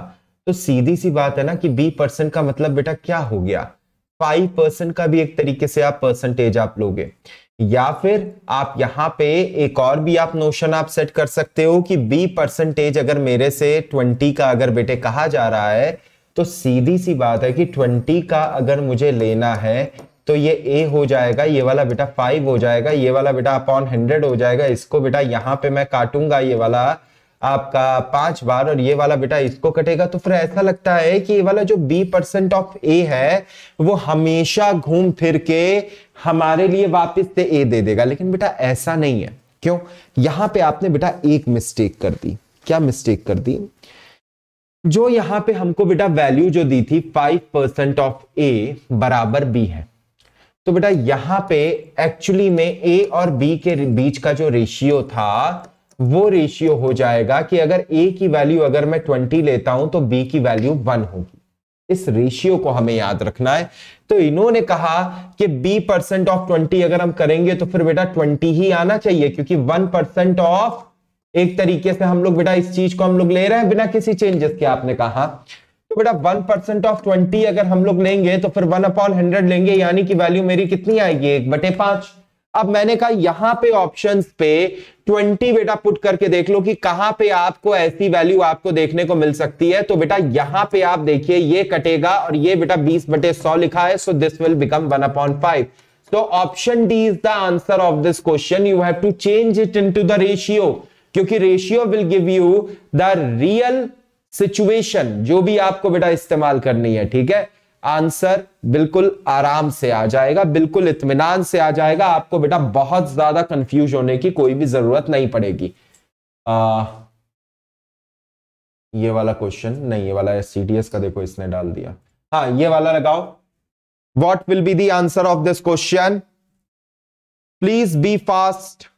Speaker 1: तो सीधी सी बात है ना कि बी परसेंट का मतलब बेटा क्या हो गया फाइव परसेंट का भी एक तरीके से आप परसेंटेज आप लोगे या फिर आप यहां पे एक और भी आप नोशन आप सेट कर सकते हो कि बी परसेंटेज अगर मेरे से ट्वेंटी का अगर बेटे कहा जा रहा है तो सीधी सी बात है कि ट्वेंटी का अगर मुझे लेना है तो ये ए हो जाएगा ये वाला बेटा फाइव हो जाएगा ये वाला बेटा अपॉन हंड्रेड हो जाएगा इसको बेटा यहाँ पे मैं काटूंगा ये वाला आपका पांच बार और ये वाला बेटा इसको कटेगा तो फिर ऐसा लगता है कि ये वाला जो बी परसेंट ऑफ ए है वो हमेशा घूम फिर के हमारे लिए वापस से ए दे देगा लेकिन बेटा ऐसा नहीं है क्यों यहां पे आपने बेटा एक मिस्टेक कर दी क्या मिस्टेक कर दी जो यहां पे हमको बेटा वैल्यू जो दी थी फाइव परसेंट ऑफ ए बराबर बी है तो बेटा यहां पे एक्चुअली में ए और बी के बीच का जो रेशियो था वो रेशियो हो जाएगा कि अगर ए की वैल्यू अगर मैं ट्वेंटी लेता हूं तो बी की वैल्यू वन होगी इस रेशियो को हमें याद रखना है तो इन्होंने कहा कि b परसेंट ऑफ ट्वेंटी अगर हम करेंगे तो फिर बेटा ट्वेंटी ही आना चाहिए क्योंकि वन परसेंट ऑफ एक तरीके से हम लोग बेटा इस चीज को हम लोग ले रहे हैं बिना किसी चेंजेस के आपने कहा तो बेटा वन परसेंट ऑफ ट्वेंटी अगर हम लोग लेंगे तो फिर वन अपॉन हंड्रेड लेंगे यानी कि वैल्यू मेरी कितनी आएगी एक बटे पांच अब मैंने कहा यहां पे ऑप्शंस पे ट्वेंटी बेटा पुट करके देख लो कि कहां पे आपको ऐसी वैल्यू आपको देखने को मिल सकती है तो बेटा यहां पे आप देखिए ये कटेगा और ये बेटा बीस बटे सौ लिखा है so this will become one upon five तो option D is the answer of this question you have to change it in the ratio क्योंकि ratio will give you the real situation जो भी आपको बेटा इस्तेमाल करनी है ठीक है आंसर बिल्कुल आराम से आ जाएगा बिल्कुल इतमान से आ जाएगा आपको बेटा बहुत ज्यादा कंफ्यूज होने की कोई भी जरूरत नहीं पड़ेगी आ, ये वाला क्वेश्चन नहीं ये वाला सीडीएस का देखो इसने डाल दिया हाँ ये वाला लगाओ what will be the answer of this question please be fast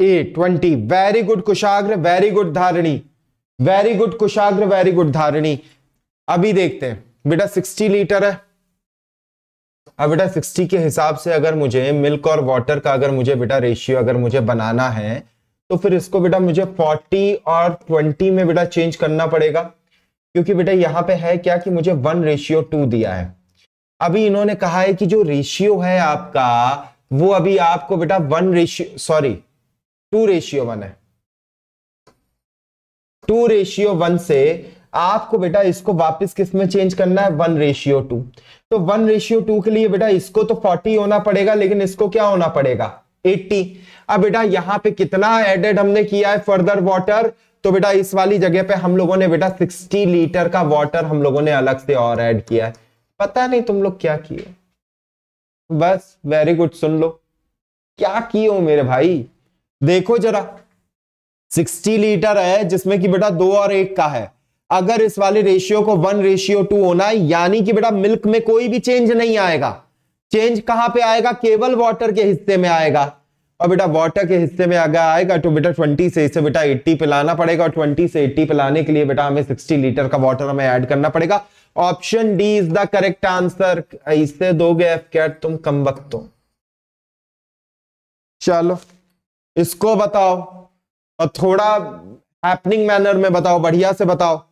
Speaker 1: A twenty very good Kushagra very good Dharani very good Kushagra very good Dharani अभी देखते हैं बेटा सिक्सटी लीटर है अब बेटा सिक्सटी के हिसाब से अगर मुझे मिल्क और वाटर का अगर मुझे बेटा रेशियो अगर मुझे बनाना है तो फिर इसको बेटा मुझे फोर्टी और ट्वेंटी में बेटा चेंज करना पड़ेगा क्योंकि बेटा यहाँ पे है क्या कि मुझे वन रेशियो टू दिया है अभी इन्होंने कहा है कि जो रेशियो है आपका वो अभी आपको बेटा one ratio sorry two ratio one है टू रेशियो वन से आपको बेटा इसको वापस किस में चेंज करना है वन रेशियो टू तो वन रेशियो टू के लिए बेटा इसको तो फोर्टी होना पड़ेगा लेकिन इसको क्या होना पड़ेगा एट्टी अब बेटा यहां पे कितना एडेड हमने किया है फर्दर वाटर तो बेटा इस वाली जगह पे हम लोगों ने बेटा सिक्सटी लीटर का वाटर हम लोगों ने अलग से और एड किया है पता नहीं तुम लोग क्या किए बस वेरी गुड सुन लो क्या किए मेरे भाई देखो जरा 60 लीटर है जिसमें कि बेटा दो और एक का है अगर इस वाले रेशियो को वन रेशियो टू होना है यानी कि बेटा मिल्क में कोई भी चेंज नहीं आएगा चेंज कहां पे आएगा केवल वाटर के हिस्से में आएगा और बेटा वाटर के हिस्से में अगर आएगा तो बेटा 20 से इसे बेटा 80 पिलाना पड़ेगा और 20 से 80 पिलाने के लिए बेटा हमें 60 लीटर का वाटर हमें ऐड करना पड़ेगा option D is the correct answer इससे दोगे एफ कैट तुम कम वक्त हो चलो इसको बताओ और थोड़ा हैपनिंग मैनर में बताओ बढ़िया से बताओ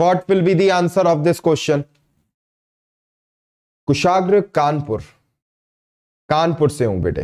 Speaker 2: what will be the answer of this question Kushagra Kanpur Kanpur से हूं बेटे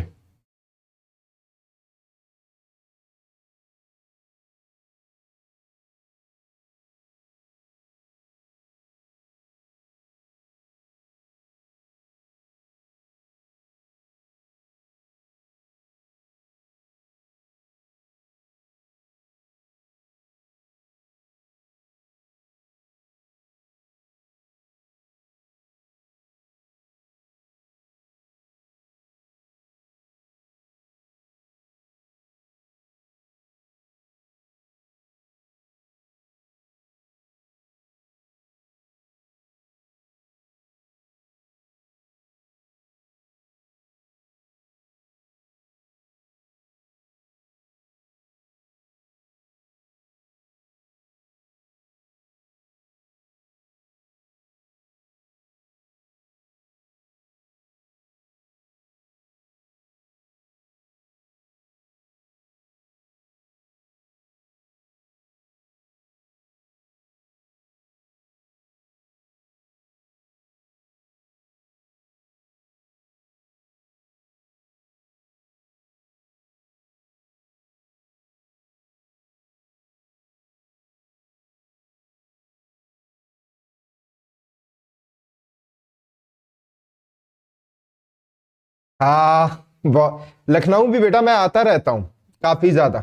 Speaker 1: हाँ लखनऊ भी बेटा मैं आता रहता हूँ काफी ज्यादा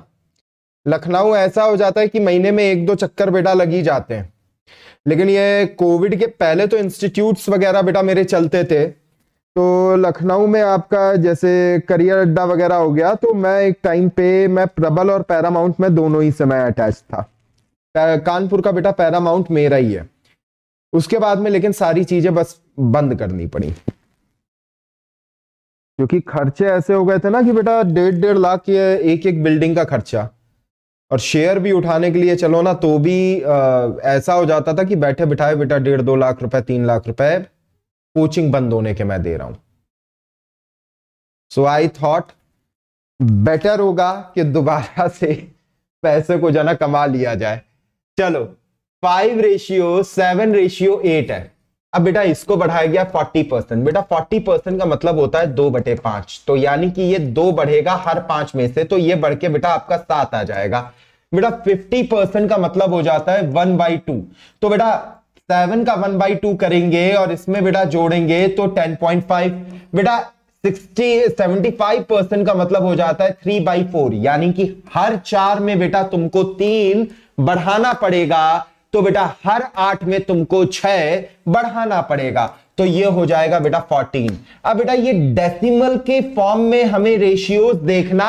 Speaker 1: लखनऊ ऐसा हो जाता है कि महीने में एक दो चक्कर बेटा लग ही जाते हैं लेकिन ये कोविड के पहले तो इंस्टीट्यूट्स वगैरह बेटा मेरे चलते थे तो लखनऊ में आपका जैसे करियर अड्डा वगैरह हो गया तो मैं एक टाइम पे मैं प्रबल और पैरामाउंट में दोनों ही समय अटैच था कानपुर का बेटा पैरामाउंट मेरा ही है उसके बाद में लेकिन सारी चीजें बस बंद करनी पड़ी क्योंकि खर्चे ऐसे हो गए थे ना कि बेटा डेढ़ डेढ़ लाख की एक एक बिल्डिंग का खर्चा और शेयर भी उठाने के लिए चलो ना तो भी आ, ऐसा हो जाता था कि बैठे बिठाए बेटा डेढ़ दो लाख रुपए तीन लाख रुपए कोचिंग बंद होने के मैं दे रहा हूं सो आई थॉट बेटर होगा कि दोबारा से पैसे को जाना कमा लिया जाए चलो five ratio seven ratio eight है अब बेटा इसको बढ़ाया गया 40 परसेंट बेटा 40 परसेंट का मतलब होता है दो बटे पांच तो यानी कि ये दो बढ़ेगा हर पांच में से तो ये बढ़ के बेटा आपका सात आ जाएगा बेटा 50 परसेंट का मतलब हो जाता है वन बाई टू तो बेटा सेवन का वन बाई टू करेंगे और इसमें बेटा जोड़ेंगे तो टेन पॉइंट फाइव बेटा सिक्सटी सेवेंटी फाइव परसेंट का मतलब हो जाता है थ्री बाई फोर यानी कि हर चार में बेटा तुमको तीन बढ़ाना पड़ेगा तो बेटा हर आठ में तुमको छह बढ़ाना पड़ेगा तो ये हो जाएगा बेटा फोर्टीन अब बेटा ये डेसिमल के फॉर्म में हमें रेशियोज देखना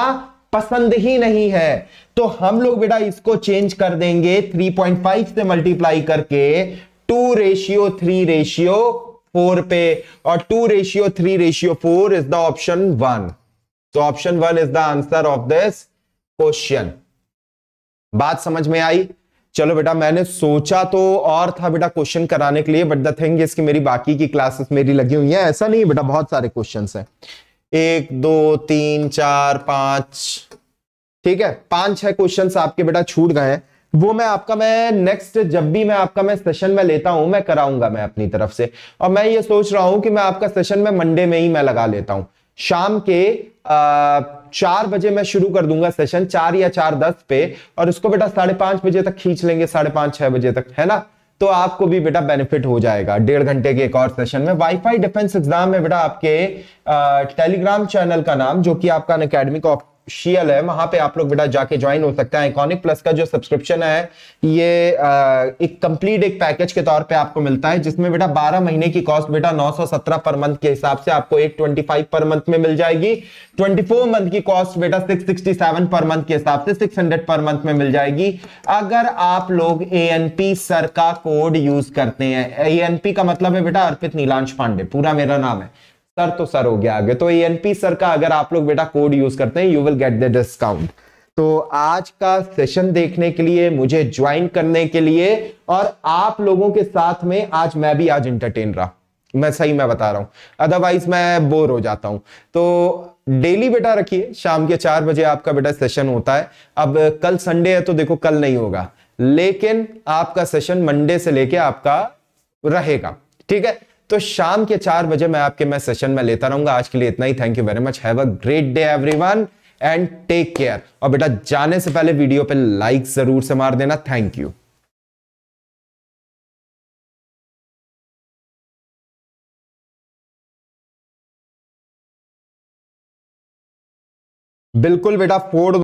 Speaker 1: पसंद ही नहीं है तो हम लोग बेटा इसको चेंज कर देंगे 3.5 से मल्टीप्लाई करके two ratio three ratio four पे और two ratio three ratio four is the option one तो option one is the answer of this question बात समझ में आई चलो बेटा मैंने सोचा तो और था बेटा क्वेश्चन कराने के लिए बट द थिंग इसकी मेरी बाकी की क्लासेस मेरी लगी हुई हैं ऐसा नहीं बेटा बहुत सारे क्वेश्चन हैं एक दो तीन चार पांच ठीक है पांच छह क्वेश्चन आपके बेटा छूट गए हैं वो मैं आपका मैं नेक्स्ट जब भी मैं आपका मैं सेशन में लेता हूं मैं कराऊंगा मैं अपनी तरफ से और मैं ये सोच रहा हूं कि मैं आपका सेशन में मंडे में ही मैं लगा लेता हूं शाम के अः चार बजे मैं शुरू कर दूंगा सेशन चार या चार दस पे और उसको बेटा साढ़े पांच बजे तक खींच लेंगे साढ़े पांच छह बजे तक है ना तो आपको भी बेटा बेनिफिट हो जाएगा डेढ़ घंटे के एक और सेशन में वाईफाई डिफेंस एग्जाम में बेटा आपके टेलीग्राम चैनल का नाम जो कि आपका अकेडमिक शियल है वहां पे आप लोग बेटा जाके ज्वाइन हो सकते हैं आइकॉनिक प्लस का जो सब्सक्रिप्शन है ये आ, एक कंप्लीट एक पैकेज के तौर पे आपको मिलता है जिसमें बेटा 12 महीने की कॉस्ट बेटा 917 पर मंथ के हिसाब से आपको 825 पर मंथ में मिल जाएगी 24 मंथ की कॉस्ट बेटा 667 पर मंथ के हिसाब से 600 पर मंथ में मिल जाएगी अगर आप लोग ए सर का कोड यूज करते हैं ए का मतलब है बेटा अर्पित नीलांश पांडे पूरा मेरा नाम है सर तो सर हो गया आगे तो ए सर का अगर आप लोग बेटा कोड यूज करते हैं you will get the discount तो आज का सेशन देखने के लिए मुझे ज्वाइन करने के लिए और आप लोगों के साथ में आज मैं भी आज इंटरटेन रहा मैं सही मैं बता रहा हूं अदरवाइज मैं बोर हो जाता हूं तो डेली बेटा रखिए शाम के चार बजे आपका बेटा सेशन होता है अब कल संडे है तो देखो कल नहीं होगा लेकिन आपका सेशन मंडे से लेके आपका रहेगा ठीक है तो शाम के चार बजे मैं आपके मैं सेशन में लेता रहूंगा आज के लिए इतना ही thank you very much have a great day everyone and take care और बेटा जाने से पहले वीडियो पे लाइक जरूर से मार देना थैंक यू
Speaker 2: बिल्कुल बेटा फोड़